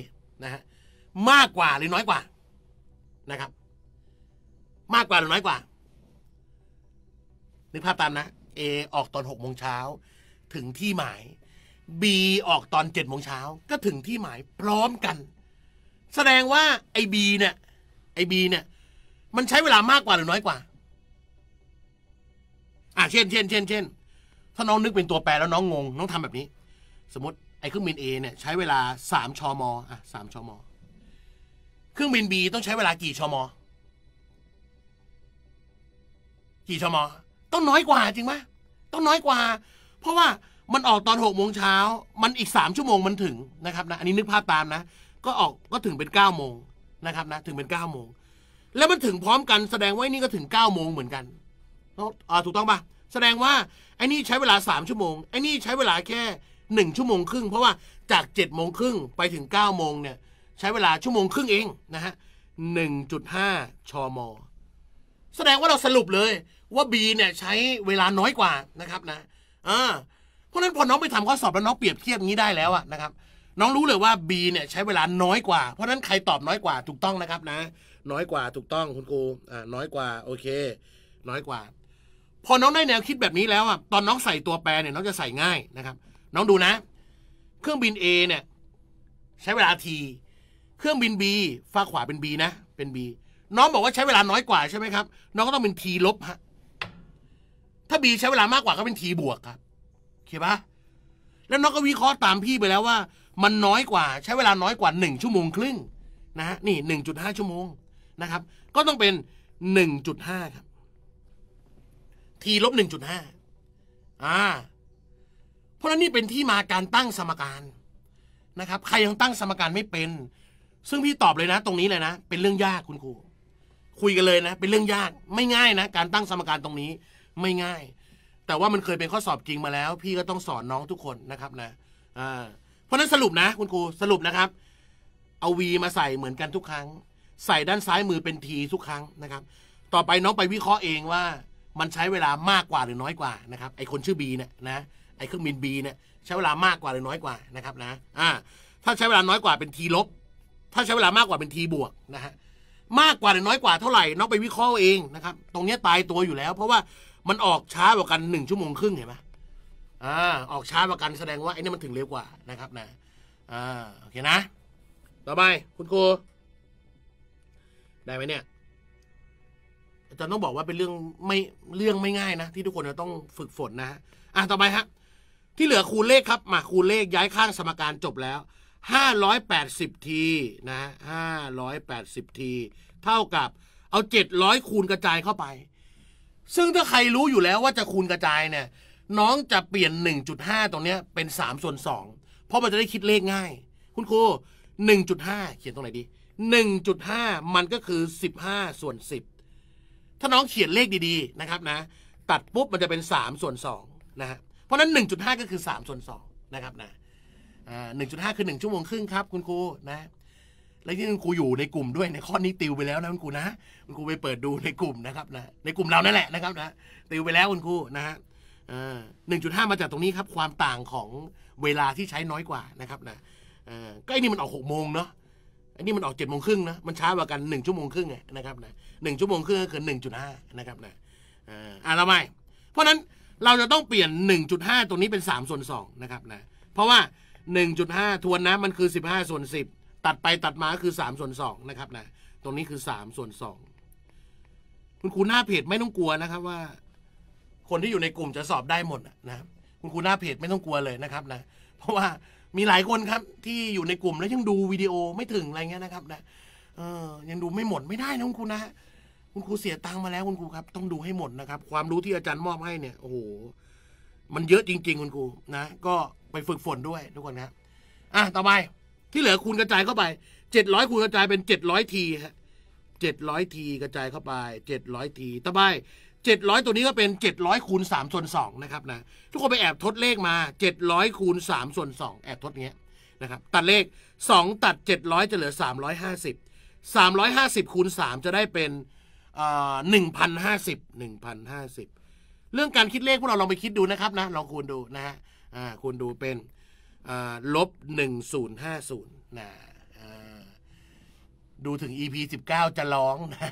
นะฮะมากกว่าหรือน้อยกว่านะครับ มากกว่าหรือน้อยกว่านึกภาพตามนะ A ออกตอน6กโมงเช้าถึงที่หมาย B ออกตอน7จ็ดโมงเช้าก็ถึงที่หมายพร้อมกัน แสดงว่าไอบีเนี่ย ไอบีเนี่ย มันใช้เวลามากกว่าหรือน้อยกว่าอ่าเช่นเช่นเช่นเช่นถ้าน้องนึกเป็นตัวแปรแล้วน้องงงน้องทำแบบนี้ สมมติไอเครื่องบิน A เนี่ยใช้เวลาสามชมอ่ะสามชมเครื่องบิน B ต้องใช้เวลากี่ชอมอ กี่ชอมอต้องน้อยกว่าจริงไหมต้องน้อยกว่า เพราะว่ามันออกตอนหกโมงเช้ามันอีกสามชั่วโมงมันถึงนะครับนะอันนี้นึกภาพตามนะ ก็ออกก็ถึงเป็นเก้าโมงนะครับนะถึงเป็นเก้าโมงแล้วมันถึงพร้อมกันแสดงว่านี่ก็ถึงเก้าโมงเหมือนกันถูกต้องปะแสดงว่าไอ้นี่ใช้เวลาสามชั่วโมงไอ้นี่ใช้เวลาแค่หนึ่งชั่วโมงครึ่งเพราะว่าจากเจ็ดโมงครึ่งไปถึงเก้าโมงเนี่ย ใช้เวลาชั่วโมงครึ่งเองนะฮะหนึ่งจุดห้าชมแสดงว่าเราสรุปเลยว่า B เนี่ยใช้เวลาน้อยกว่านะครับนะอ่าเพราะนั้นพอน้องไปทำข้อสอบแล้วน้องเปรียบเทียบงี้ได้แล้วอะนะครับ น้องรู้เลยว่า B เนี่ยใช้เวลาน้อยกว่า เพราะนั้นใครตอบน้อยกว่าถูกต้องนะครับนะ น้อยกว่าถูกต้องคุณครูอ่าน้อยกว่าโอเค น้อยกว่า พอน้องได้แนวคิดแบบนี้แล้วอะตอนน้องใส่ตัวแปรเนี่ย น้องจะใส่ง่ายนะครับ น้องดูนะ เครื่องบิน A เนี่ยใช้เวลาทีเครื่องบิน B ฝ้าขวาเป็น B นะ เป็น B น้องบอกว่าใช้เวลาน้อยกว่าใช่ไหมครับน้องก็ต้องเป็น T ลบฮะถ้าบีใช้เวลามากกว่าก็เป็นทีบวกครับโอเคปะแล้วน้องก็วิเคราะห์ตามพี่ไปแล้วว่า มันน้อยกว่า ใช้เวลาน้อยกว่า1ชั่วโมงครึ่ง นะฮะนี่หงจุด้าชั่วโมงนะครับ ก็ต้องเป็นหหนึ่งจุด้าครับทีลบหหนึ่งจุด้าอ่าเพราะนั้นนี่เป็นที่มาการตั้งสมการนะครับใครยังตั้งสมการไม่เป็น ซึ่งพี่ตอบเลยนะ ตรงนี้เลยนะ เป็นเรื่องยากคุณครูคุยกันเลยนะ เป็นเรื่องยากไม่ง่ายนะ การตั้งสมการตรงนี้ไม่ง่าย แต่ว่ามันเคยเป็นข้อสอบจริงมาแล้ว พี่ก็ต้องสอนน้องทุกคนนะครับนะอ่าเพราะนั้นสรุปนะคุณครูสรุปนะครับ เอาวีมาใส่เหมือนกันทุกครั้ง ใส่ด้านซ้ายมือเป็นทีทุกครั้งนะครับ ต่อไปน้องไปวิเคราะห์เองว่ามันใช้เวลามากกว่าหรือน้อยกว่านะครับ ไอคนชื่อบีเนี่ยนะไอเครื่องบินบีเนี่ยใช้เวลามากกว่าหรือน้อยกว่านะครับนะอ่า ถ้าใช้เวลาน้อยกว่าเป็นทีลบ ถ้าใช้เวลามากกว่าเป็นทีบวกนะฮะมากกว่าหรือน้อยกว่าเท่าไหร่น้องไปวิเคราะห์เองนะครับ ตรงนี้ตายตัวอยู่แล้ว เพราะว่ามันออกช้ากว่ากันหนึ่งชั่วโมงครึ่งเห็นไหมอ่าออกช้ากว่ากันแสดงว่าไอ้นี่มันถึงเร็วกว่านะครับ นะอ่าโอเคนะ ต่อไปคุณครูได้ไหมเนี่ยจะต้องบอกว่าเป็นเรื่องไม่เรื่องไม่ง่ายนะ ที่ทุกคนจะต้องฝึกฝนนะฮะ อ่ะ ต่อไปฮะ ที่เหลือคูณเลขครับ มาคูณเลขย้ายข้างสมการจบแล้ว580ทีนะ580ทีเท่ากับเอา 700 คูณกระจายเข้าไปซึ่งถ้าใครรู้อยู่แล้วว่าจะคูณกระจายเนี่ย น้องจะเปลี่ยน 1.5 ตรงเนี้ยเป็น3ส่วน2เพราะมันจะได้คิดเลขง่าย คุณครู 1.5 เขียนตรงไหนดี 1.5 มันก็คือ 15ส่วน10 ถ้าน้องเขียนเลขดีๆ นะครับนะตัดปุ๊บมันจะเป็น3ส่วน2นะฮะเพราะนั้น 1.5 ก็คือ3ส่วน2นะครับนะหนึ่งจุดห้าคือ 1 ชั่วโมงครึ่งครับ คุณครูนะแล้วที่คึงคูอยู่ในกลุ่มด้วยในข้อนี้ติวไปแล้วนะคุณครูนะคุณครูไปเปิดดูในกลุ่มนะครับนะในกลุ่มเรานั่นแหละนะครับนะติวไปแล้วคุณครูนะฮะหนึ่งจุดห้ามาจากตรงนี้ครับความต่างของเวลาที่ใช้น้อยกว่านะครับนะก็ไอ้นี่มันออกหกโมงเนาะอันนี้มันออกเจ็ดโมงครึ่งนะมันช้ากว่ากันหนึ่งชั่วโมงครึ่งนะครับนะหนึ่งชั่วโมงครึ่งก็คือหนึ่งจุดห้านะครับนะอ่าเราไม่เพราะนั้นเราจะต้องเปลี่ยนหหนึ่งจุด้าตรงนี้เป็นสามส่วนสองนะครับนะเพราะว่า้าทวนนะมันคือ้าส่วนิบตัดไปตัดมาก็คือสามส่วนสองนะครับนะ ตรงนี้คือสามส่วนสองคุณครูหน้าเพจไม่ต้องกลัวนะครับ ว่า คนที่อยู่ในกลุ่มจะสอบได้หมดนะคุณครูหน้าเพจไม่ต้องกลัวเลยนะครับนะ เพราะว่ามีหลายคนครับ ที่อยู่ในกลุ่มแล้วยังดูวิดีโอไม่ถึงอะไรเงี้ยนะครับนะเออ ยังดูไม่หมดไม่ได้นะคุณครูนะ คุณครูเสียตังค์มาแล้วคุณครูครับ ต้องดูให้หมดนะครับ ความรู้ที่อาจารย์มอบให้เนี่ยโอ้โหมันเยอะจริงๆคุณครูนะก็ไปฝึกฝนด้วยทุกคนนะ อ่ะต่อไปที่เหลือคูณกระจายเข้าไปเจ็ดร้อยคูณกระจายเป็นเจ็ดร้อยทีฮะเจ็ดร้อยทีกระจายเข้าไปเจ็ดร้อยทีต่อไปเจ็ดร้อยตัวนี้ก็เป็นเจ็ดร้อยคูณสามส่วนสองนะครับนะทุกคนไปแอบทดเลขมาเจ็ดร้อยคูณสามส่วนสองแอบทดเงี้ยนะครับตัดเลขสองตัดเจ็ดร้อยจะเหลือสามร้อยห้าสิบสามร้อยห้าสิบคูณสามจะได้เป็นหนึ่งพันห้าสิบหนึ่งพันห้าสิบเรื่องการคิดเลขพวกเราลองไปคิดดูนะครับนะลองคูณดูนะฮะคูณดูเป็นลบหนึ่งศูนย์ห้าศูนย์นะดูถึง EP ้าจะร้องนะ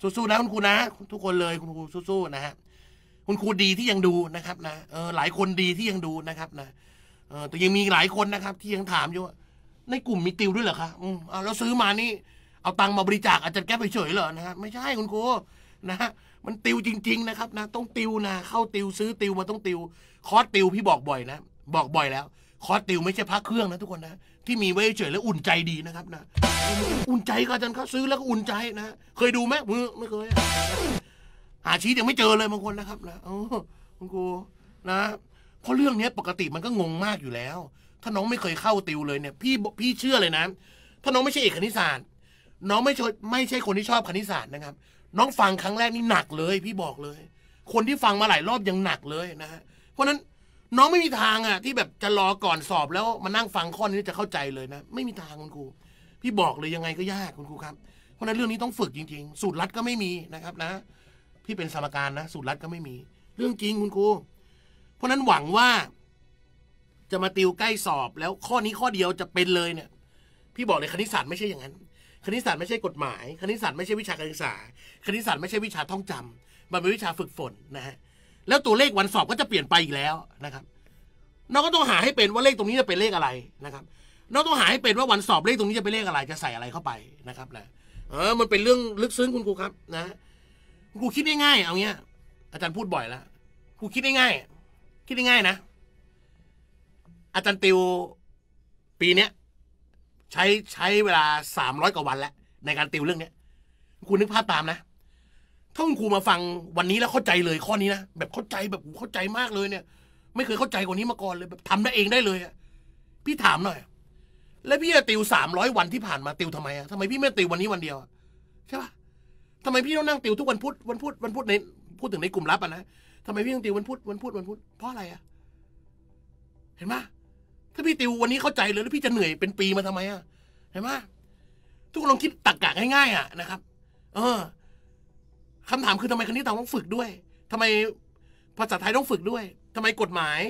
สู้ๆนะคุณครูนะทุกคนเลยคุณครูสู้ๆนะฮะ คุณครูดีที่ยังดูนะครับนะ เออหลายคนดีที่ยังดูนะครับนะ เออแต่ยังมีหลายคนนะครับ ที่ยังถามอยู่ว่าในกลุ่มมีติวด้วยเหรอคะ อืมเอาแล้วซื้อมานี่ เอาตังค์มาบริจาคอาจารย์แก้ไปเฉยเหรอ นะฮะไม่ใช่คุณครูนะฮะมันติวจริงๆนะครับนะ ต้องติวนะเข้าติวซื้อติวมาต้องติวคอร์สติวพี่บอกบ่อยนะบอกบ่อยแล้วคอติวไม่ใช่พระเครื่องนะทุกคนนะที่มีไว้เฉยแล้วอุ่นใจดีนะครับนะอุ่นใจก็จันเขาซื้อแล้วก็อุ่นใจนะเคยดูไหมมือไม่เคยหาชี้ยังไม่เจอเลยบางคนนะครับ นะโอ้คุณครูนะเพราะเรื่องนี้ปกติมันก็งงมากอยู่แล้ว ถ้าน้องไม่เคยเข้าติวเลยเนี่ยพี่พี่เชื่อเลยนะถ้าน้องไม่ใช่เอกคณิตศาสตร์ น้องไม่ชไม่ใช่คนที่ชอบคณิตศาสตร์นะครับ น้องฟังครั้งแรกนี่หนักเลย พี่บอกเลย คนที่ฟังมาหลายรอบยังหนักเลยนะฮะเพราะนั้นน้องไม่มีทางอ่ะ ที่แบบจะรอก่อนสอบแล้วมานั่งฟังข้อนี้จะเข้าใจเลยนะ ไม่มีทางคุณครูพี่บอกเลยยังไงก็ยากคุณครูครับเพราะนั้นเรื่องนี้ต้องฝึกจริง ๆ สูตรลัดก็ไม่มีนะครับ นะ พี่เป็นสมการนะสูตรลัดก็ไม่มีเรื่องจริงคุณครูเพราะนั้นหวังว่าจะมาติวใกล้สอบแล้ว ข้อนี้ข้อเดียวจะเป็นเลยเนี่ยพี่บอกเลยคณิตศาสตร์ไม่ใช่อย่างนั้นคณิตศาสตร์ไม่ใช่กฎหมายคณิตศาสตร์ไม่ใช่วิชาการศึกษา คณิตศาสตร์ไม่ใช่วิชาท่องจำมันเป็นวิชาฝึกฝนนะฮะแล้วตัวเลขวันสอบก็จะเปลี่ยนไปอีกแล้วนะครับน้องก็ต้องหาให้เป็นว่าเลขตรงนี้จะเป็นเลขอะไรนะครับน้องต้องหาให้เป็นว่าวันสอบเลขตรงนี้จะเป็นเลขอะไร จะใส่อะไรเข้าไปนะครับนะเออ มันเป็นเรื่องลึกซึ้งคุณครูครับ นะคุณครูคิดง่ายๆ เอาเงี้ย อาจารย์พูดบ่อยแล้ว ครูคิดง่ายๆ คิดง่ายๆนะ อาจารย์ติวปีเนี้ยใช้ใช้เวลาสามร้อยกว่าวันแล้วในการติวเรื่องเนี้ยคุณนึกภาพตามนะถ้าคุณครูมาฟังวันนี้แล้วเข้าใจเลยข้อนี้นะ แบบเข้าใจแบบเข้าใจมากเลยเนี่ย ไม่เคยเข้าใจกว่านี้มาก่อนเลยแบบทำได้เองได้เลยอะพี่ถามหน่อยแล้วพี่จะติวสามร้อยวันที่ผ่านมาติวทำไมอะทำไมพี่ไม่ติววันนี้วันเดียวใช่ปะทำไมพี่ต้องนั่งติวทุกวันพุธวันพุธวันพุธใน พูดถึงในกลุ่มลับอะนะทำไมพี่ต้องติววันพุธวันพุธวันพุธเพราะอะไรอะเห็นไหมถ้าพี่ติววันนี้เข้าใจเลยแล้วพี่จะเหนื่อยเป็นปีมาทำไมอะเห็นไหมทุกคนลองคิดตักกะง่าย ๆอะนะครับ เออคำถามคือทำไมคณิตศาสตร์ต้องฝึกด้วย ทำไมภาษาไทยต้องฝึกด้วย ทำไมกฎหมาย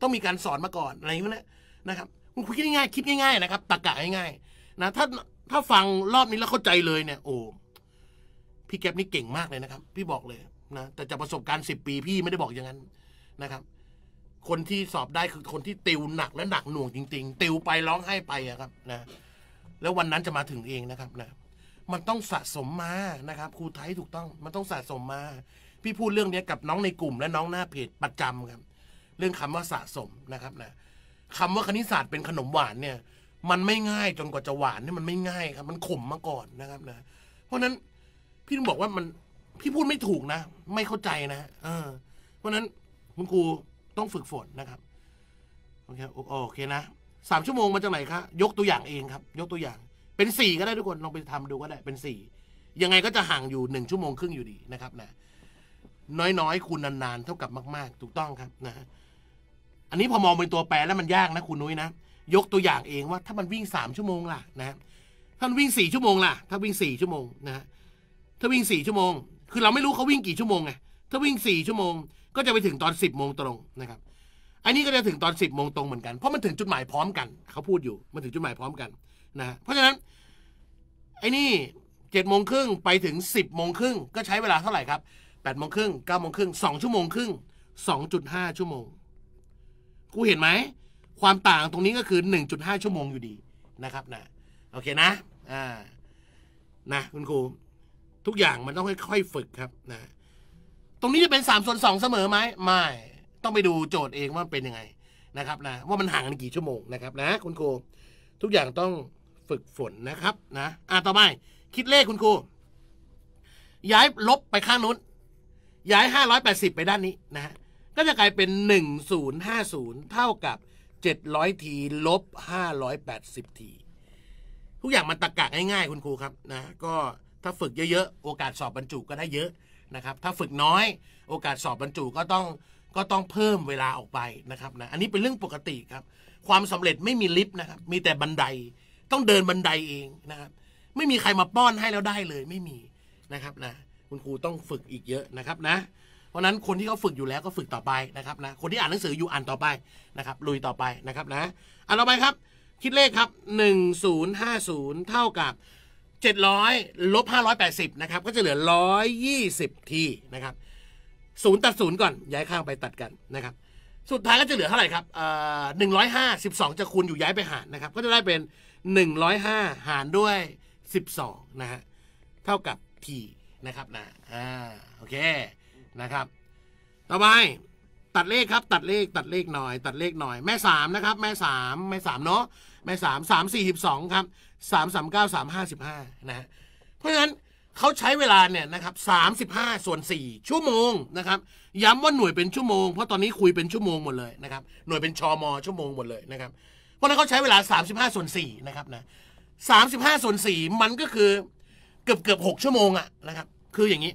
ต้องมีการสอนมาก่อนอะไรอย่างเงี้ยนะครับคุณคิดง่ายๆ คิดง่ายๆ นะครับตะกะง่ายๆ นะ ถ้าถ้าฟังรอบนี้แล้วเข้าใจเลยเนี่ยโอ้ พี่แก๊ปนี่เก่งมากเลยนะครับ พี่บอกเลยนะ แต่จากประสบการณ์สิบปีพี่ไม่ได้บอกอย่างนั้นนะครับ คนที่สอบได้คือคนที่ติวหนักและหนักหน่วงจริงๆ ติวไปร้องไห้ไปอะครับ นะ แล้ววันนั้นจะมาถึงเองนะครับ นะมันต้องสะสมมานะครับ ครูไทยถูกต้อง มันต้องสะสมมา พี่พูดเรื่องนี้กับน้องในกลุ่มและน้องหน้าเพจประจำครับเรื่องคำว่าสะสมนะครับนะคำว่าคณิตศาสตร์เป็นขนมหวานเนี่ย มันไม่ง่ายจนกว่าจะหวานเนี่ยมันไม่ง่ายครับ มันขมมาก่อนนะครับนะเพราะนั้นพี่ต้องบอกว่ามันพี่พูดไม่ถูกนะ ไม่เข้าใจนะเออเพราะนั้นคุณครูต้องฝึกฝนนะครับ โอเคโอเคนะสามชั่วโมงมาจากไหนคะยกตัวอย่างเองครับ ยกตัวอย่างเป็นสี่ก็ได้ทุกคนลองไปทำดูก็ได้เป็นสี่ยังไงก็จะห่างอยู่หนึ่งชั่วโมงครึ่งอยู่ดีนะครับนะน้อยๆคูณนานๆ เท่ากับมากๆ ถูกต้องครับนะอันนี้พอมองเป็นตัวแปรแล้วมันยากนะคุณนุ้ยนะยกตัวอย่างเองว่าถ้ามันวิ่งสามชั่วโมงล่ะนะถ้ามันวิ่งสี่ชั่วโมงล่ะ ถ้าวิ่งสี่ชั่วโมงนะถ้าวิ่งสี่ชั่วโมงคือเราไม่รู้เขาวิ่งกี่ชั่วโมงไงถ้าวิ่งสี่ชั่วโมงก็จะไปถึงตอนสิบโมงตรงนะครับ อันนี้ก็จะถึงตอนสิบโมงตรงเหมือนกันเพราะมันถึงจุดหมายพร้อมกันเขาพูดอยู่มันถึงจุดหมายพร้อมกันนะเพราะฉะนั้น ไอ้นี่เจ็ดโมงครึ่งไปถึงสิบโมงครึ่งก็ใช้เวลาเท่าไหร่ครับแปดโมงครึ่งเก้าโมงครึ่งสองชั่วโมงครึ่งสองจุดห้าชั่วโมงกูเห็นไหมความต่างตรงนี้ก็คือหนึ่งจุดห้าชั่วโมงอยู่ดีนะครับนะโอเคนะอ่านะคุณครูทุกอย่างมันต้องค่อยๆฝึกครับนะตรงนี้จะเป็นสามส่วนสองเสมอไหม ไม่ต้องไปดูโจทย์เองว่าเป็นยังไงนะครับนะว่ามันห่างกันกี่ชั่วโมงนะครับนะ คุณครูทุกอย่างต้องฝึกฝนนะครับนะ อ่ะต่อไปคิดเลขคุณครูย้ายลบไปข้างนู้นย้าย 580 ไปด้านนี้นะฮะก็จะกลายเป็น 1050 เท่ากับ 700ทีลบ580 ทีทุกอย่างมันตะกะง่ายๆ คุณครูครับนะก็ถ้าฝึกเยอะๆโอกาสสอบบรรจุก็ได้เยอะนะครับถ้าฝึกน้อย โอกาสสอบบรรจุก็ต้องก็ต้องเพิ่มเวลาออกไปนะครับนะอันนี้เป็นเรื่องปกติครับ ความสำเร็จไม่มีลิฟต์นะครับมีแต่บันไดต้องเดินบันไดเองนะครับไม่มีใครมาป้อนให้แล้วได้เลยไม่มีนะครับนะคุณครูต้องฝึกอีกเยอะนะครับนะเพราะนั้นคนที่เขาฝึกอยู่แล้วก็ฝึกต่อไปนะครับนะคนที่อ่านหนังสืออยู่อ่านต่อไปนะครับลุยต่อไปนะครับนะอ่านต่อไปครับ คิดเลขครับ 1050 เท่ากับ 700ลบ580 นะครับ ก็จะเหลือ 120 ที่นะครับศูนย์ตัดศูนย์ก่อน ย้ายข้างไปตัดกันนะครับสุดท้ายก็จะเหลือเท่าไหร่ครับหนึ่งร้อยห้าสิบสองจะคูณอยู่ย้ายไปหารนะครับ ก็จะได้เป็นหนึ่งร้อยห้าหารด้วยสิบสองนะฮะ เท่ากับ p นะครับนะ อ่าโอเคนะครับ ต่อไปตัดเลขครับตัดเลขตัดเลขหน่อย ตัดเลขหน่อยแม่สามนะครับแม่สามแม่สามเนาะแม่สามสามสี่สิบสองครับสามสามเก้าสามห้าสิบห้านะฮะเพราะฉะนั้นเขาใช้เวลาเนี่ยนะครับสาส่วน4ชั่วโมงนะครับ ย้ำว่าหน่วยเป็นชั่วโมง เพราะตอนนี้คุยเป็นชั่วโมงหมดเลยนะครับ หน่วยเป็นชอมอชั่วโมงหมดเลยนะครับ เพราะนั้นเขาใช้เวลา 35ส่วน4นะครับนะสาส่วน4มันก็คือเกือบเกือบหชั่วโมงอะนะครับ คืออย่างนี้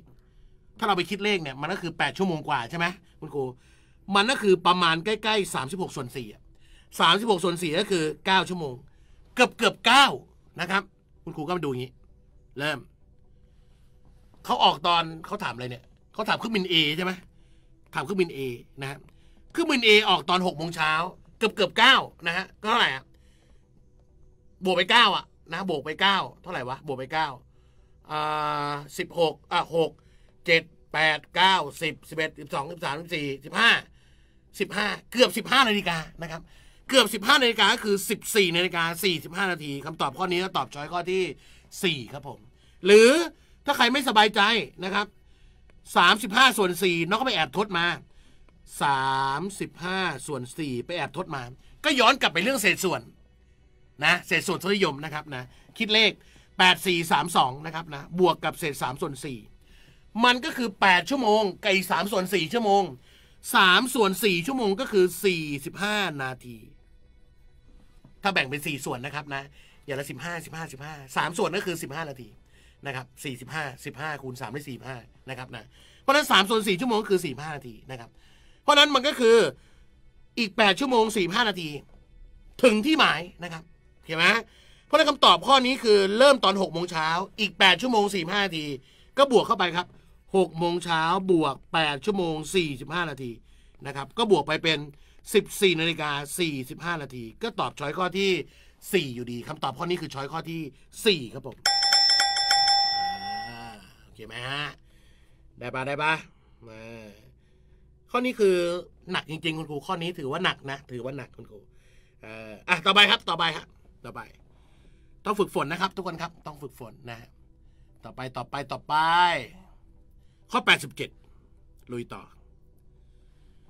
ถ้าเราไปคิดเลขเนี่ยมันก็คือ 8 ชั่วโมงกว่าใช่ไหมคุณครู มันก็คือประมาณใกล้ๆ36 ส่วน4 36ส่วน4ก็คือ9ชั่วโมง เกือบเกือบ9นะครับคุณครูก็มาดูอย่างนี้ เริ่มเขาออกตอนเขาถามอะไรเนี่ย เขาถามเครื่องบินเอใช่ไหมถามเครื่องบินเอนะฮะเครื่องบินเอออกตอนหกโมงเช้าเกือบเกือบเก้านะฮะก็เท่าไหร่อะบวกไปเก้าอ่ะนะบวกไปเก้าเท่าไหร่วะบวกไปเก้าอ่าสิบหกอ่าหกเจ็ดแปดเก้าสิบสิบเอ็ดสิบสองสิบสามสิบสี่สิบห้าสิบห้าเกือบสิบห้านาฬิกานะครับ เกือบสิบห้านาฬิกาก็คือสิบสี่นาฬิกาสี่สิบห้านาทีคำตอบข้อนี้ก็ตอบช้อยข้อที่สี่ครับผม หรือถ้าใครไม่สบายใจนะครับ สามสิบห้าส่วนสี่น้องก็ไปแอบทดมาสามสิบห้าส่วนสี่ไปแอบทดมา ก็ย้อนกลับไปเรื่องเศษส่วนนะ เศษส่วนทุนนิยมนะครับนะ คิดเลขแปดสี่สามสองนะครับนะบวกกับเศษสามส่วนสี่มันก็คือแปดชั่วโมงกับอีกสามส่วนสี่ชั่วโมงสามส่วนสี่ชั่วโมงก็คือสี่สิบห้านาที ถ้าแบ่งเป็นสี่ส่วนนะครับนะอย่างละสิบห้าสิบห้าสิบห้าสามส่วน ก็คือสิบห้านาทีนะครับสี่สิบห้าสิบห้าคูณสามได้สี่ห้านะครับนะเพราะนั้นสามส่วนสี่ชั่วโมงคือสี่ห้านาทีนะครับเพราะนั้นมันก็คืออีกแปดชั่วโมงสี่ห้านาที ถึงที่หมายนะครับเข้าไหมเพราะนั้นคำตอบข้อนี้คือเริ่มตอนหกโมงเช้าอีกแปดชั่วโมงสี่ห้านาที ก็บวกเข้าไปครับหกโมงเช้าบวกแปดชั่วโมงสี่สิบห้านาทีนะครับก็บวกไปเป็นสิบสี่นาฬิกาสี่สิบห้านาทีก็ตอบช้อยข้อที่สี่อยู่ดีคำตอบข้อนี้คือช้อยข้อที่สี่ครับผมไหมฮะได้ปะได้ปะมาข้อนี้คือหนักจริงๆคุณครูข้อนี้ถือว่าหนักนะ ถือว่าหนักคุณครูอ่ะต่อไปครับ ต่อไปครับ ต่อไป ต้องฝึกฝนนะครับ ทุกคนครับต้องฝึกฝนนะฮะต่อไปต่อไปต่อไปข้อ87 ลุยต่อ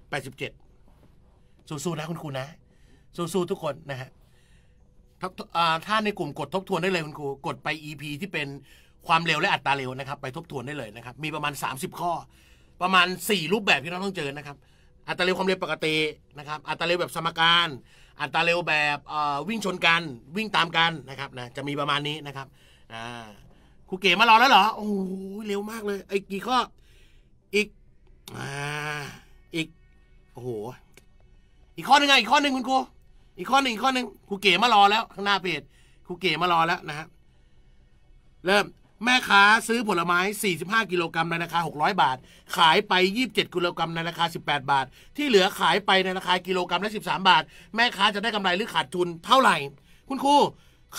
87สู้ๆนะคุณครูนะ สู้ๆทุกคนนะฮะถ้าในกลุ่ม กดทบทวนได้เลยคุณครูกดไป EP ที่เป็นความเร็วและอัตราเร็วนะครับไปทบทวนได้เลยนะครับ มีประมาณ 30 ข้อ ประมาณ 4 รูปแบบที่เราต้องเจอนะครับ อัตราเร็วความเร็วปกตินะครับ อัตราเร็วแบบสมการ อัตราเร็วแบบวิ่งชนกันวิ่งตามกันนะครับนะจะมีประมาณนี้นะครับครูเก๋มารอแล้วเหรอโอ้โหเร็วมากเลยไอ้กี่ข้ออีกอ่าอีกโอ้โห อีกข้อหนึ่งไงอีกข้อหนึ่งคุณครูอีกข้อหนึ่งอีกข้อหนึ่งครูเก๋มารอแล้วข้างหน้าเพจครูเก๋มารอแล้วนะฮะเริ่มแม่ค้าซื้อผลไม้ 45 กิโลกรัมในราคา 600 บาท ขายไป 27 กิโลกรัมในราคา 18 บาท ที่เหลือขายไปในราคากิโลกรัมละ 13 บาท แม่ค้าจะได้กำไรหรือขาดทุนเท่าไหร่ คุณครู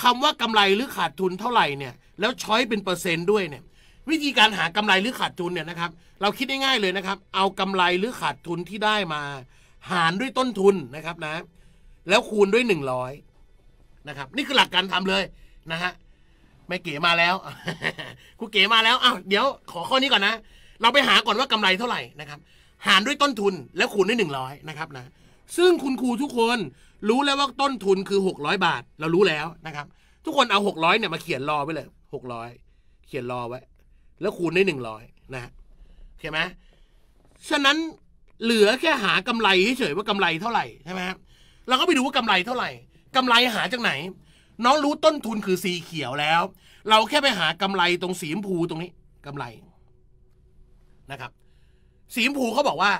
คำว่ากำไรหรือขาดทุนเท่าไหร่เนี่ย แล้วช้อยเป็นเปอร์เซ็นต์ด้วยเนี่ย วิธีการหากำไรหรือขาดทุนเนี่ยนะครับ เราคิดง่าย ๆ เลยนะครับ เอากำไรหรือขาดทุนที่ได้มา หารด้วยต้นทุนนะครับนะ แล้วคูณด้วย100นะครับ นี่คือหลักการทำเลยนะฮะม่เก๋มาแล้วครูเก๋มาแล้วอ้าวเดี๋ยวขอข้อนี้ก่อนนะ เราไปหาก่อนว่ากำไรเท่าไหร่นะครับ หารด้วยต้นทุนแล้วคูณด้วยหนึ่งร้อยนะครับนะซึ่งคุณครูทุกคนรู้แล้วว่าต้นทุนคือหกร้อยบาท เรารู้แล้วนะครับ ทุกคนเอาหกร้อยเนี่ยมาเขียนรอไว้เลยหกร้อยเขียนรอไว้ แล้วคูณด้วยหนึ่งร้อยนะเข้าไหมฉะนั้นเหลือแค่หากำไรเฉยว่ากำไรเท่าไหร่ใช่ไหมครับเราก็ไปดูว่ากำไรเท่าไหร่ กำไรหาจากไหนน้องรู้ต้นทุนคือสีเขียวแล้ว เราแค่ไปหากำไรตรงสีมพูตรงนี้ กำไรนะครับ สีมพูเขาบอกว่า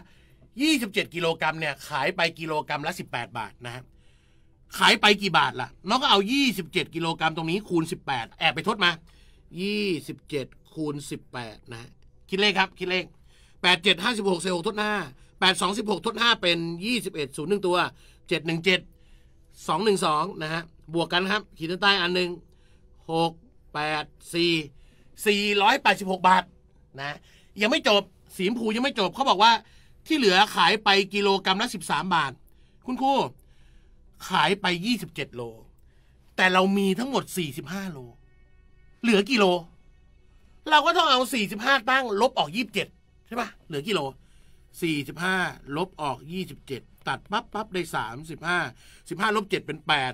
27กิโลกรัมเนี่ย ขายไปกิโลกรัมละ 18 บาทนะฮะขายไปกี่บาทละ่ะ น้องก็เอา 27กิโลกรัมตรงนี้คูณ 18 แอบไปทดมา 27คูณ18นะคิดเลขครับคิดเลข8 7 5 6 1 6ทดหน้า8 2 16ทดหน้าเป็น 21 0 1 ตัว 7 1 7 2 1 2นะฮะบวกกันครับ ขีดเส้นใต้อันหนึ่งหกแปดสี่สี่ร้อยแปดสิบหกบาทนะ ยังไม่จบสีมพูยังไม่จบเขาบอกว่า ที่เหลือขายไปกิโลกรรัมละสิบสามบาท คุณครูขายไปยี่สิบเจ็ดโล แต่เรามีทั้งหมดสี่สิบห้าโล เหลือกิโล เราก็ต้องเอาสี่สิบห้าตั้ง ลบออกยี่สิบเจ็ดใช่ปะเหลือกิโลสี่สิบห้าลบออกยี่สิบเจ็ดตัดปั๊บปั๊บได้สามสิบห้าสิบห้าลบเจ็ดเป็นแปด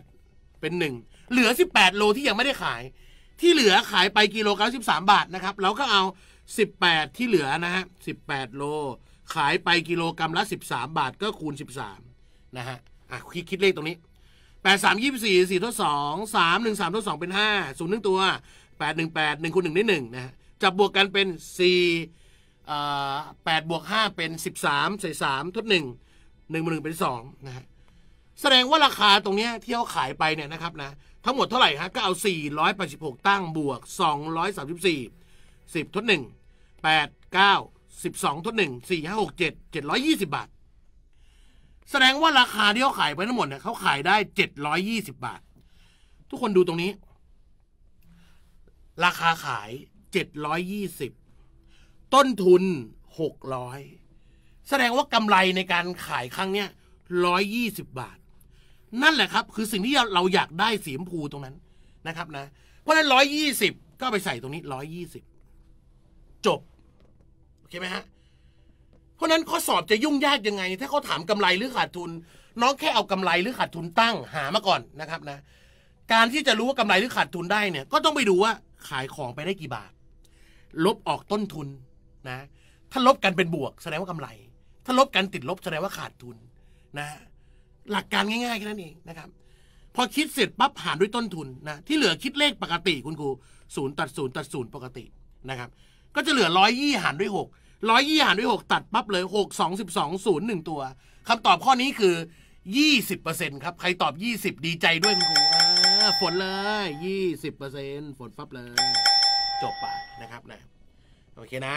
เป็นหนึ่งเหลือสิบแปดโลที่ยังไม่ได้ขาย ที่เหลือขายไปกิโลกรัมสิบสาบาทนะครับ เราก็เอาสิบแปดที่เหลือนะฮะสิบแปดโล ขายไปกิโลกรัมละสิบสาบาทก็คูณสสิบามนะฮะ อ่ะคิดคิดเลขตรงนี้แปดสามยี่สทั้งสองสามหนึ่งสามทดสองเป็นห้าศูนย์หนึ่งตัวแปดหนึ่งแปดหนึ่งคูณหนึ่งได้หนึ่งนะฮะจับบวกกันเป็นสี่แปดบวกห้าเป็นสสิบามใส่สามทดหนึ่งหนึ่งบวกหนึ่งเป็นสองนะฮะแสดงว่าราคาตรงนี้ที่เขาขายไปเนี่ยนะครับนะทั้งหมดเท่าไหร่ฮะก็เอา486ตั้งบวก234 10ทด1 8 9 12ทด1 4 5 6 7 720บาท แสดงว่าราคาที่เขาขายไปทั้งหมดเนี่ยเขาขายได้720บาท ทุกคนดูตรงนี้ ราคาขาย 720ต้นทุน600แสดงว่ากำไรในการขายครั้งเนี้ย120 บาทนั่นแหละครับ คือสิ่งที่เราอยากได้สีชมพูตรงนั้นนะครับ นะ เพราะฉะนั้นร้อยยี่สิบก็ไปใส่ตรงนี้ร้อยยี่สิบจบโอเคไหมฮะเพราะนั้นข้อสอบจะยุ่งยากยังไง ถ้าเขาถามกำไรหรือขาดทุนน้องแค่เอากำไรหรือขาดทุนตั้งหามาก่อนนะครับ นะ การที่จะรู้ ว่า กำไรหรือขาดทุนได้เนี่ยก็ต้องไปดูว่าขายของไปได้กี่บาทลบออกต้นทุน นะ ถ้าลบกันเป็นบวกแสดงว่ากำไร ถ้าลบกันติดลบแสดงว่าขาดทุน นะหลักการง่ายๆแค่นั้นเองนะครับ พอคิดเสร็จปั๊บหารด้วยต้นทุนนะที่เหลือคิดเลขปกติคุณครูศูนย์ตัดศูนย์ตัดศูนย์ปกตินะครับก็จะเหลือร้อยยี่หารด้วยหกร้อยยี่หารด้วยหกตัดปั๊บเลยหกสองสิบสองศูนย์หนึ่งตัวคำตอบข้อนี้คือยี่สิบเปอร์เซ็นครับใครตอบยี่สิบดีใจด้วย คุณครูฝนเลยยี่สิบเปอร์เซ็นฝนฟับเลย จบไปนะครับนะโอเคนะ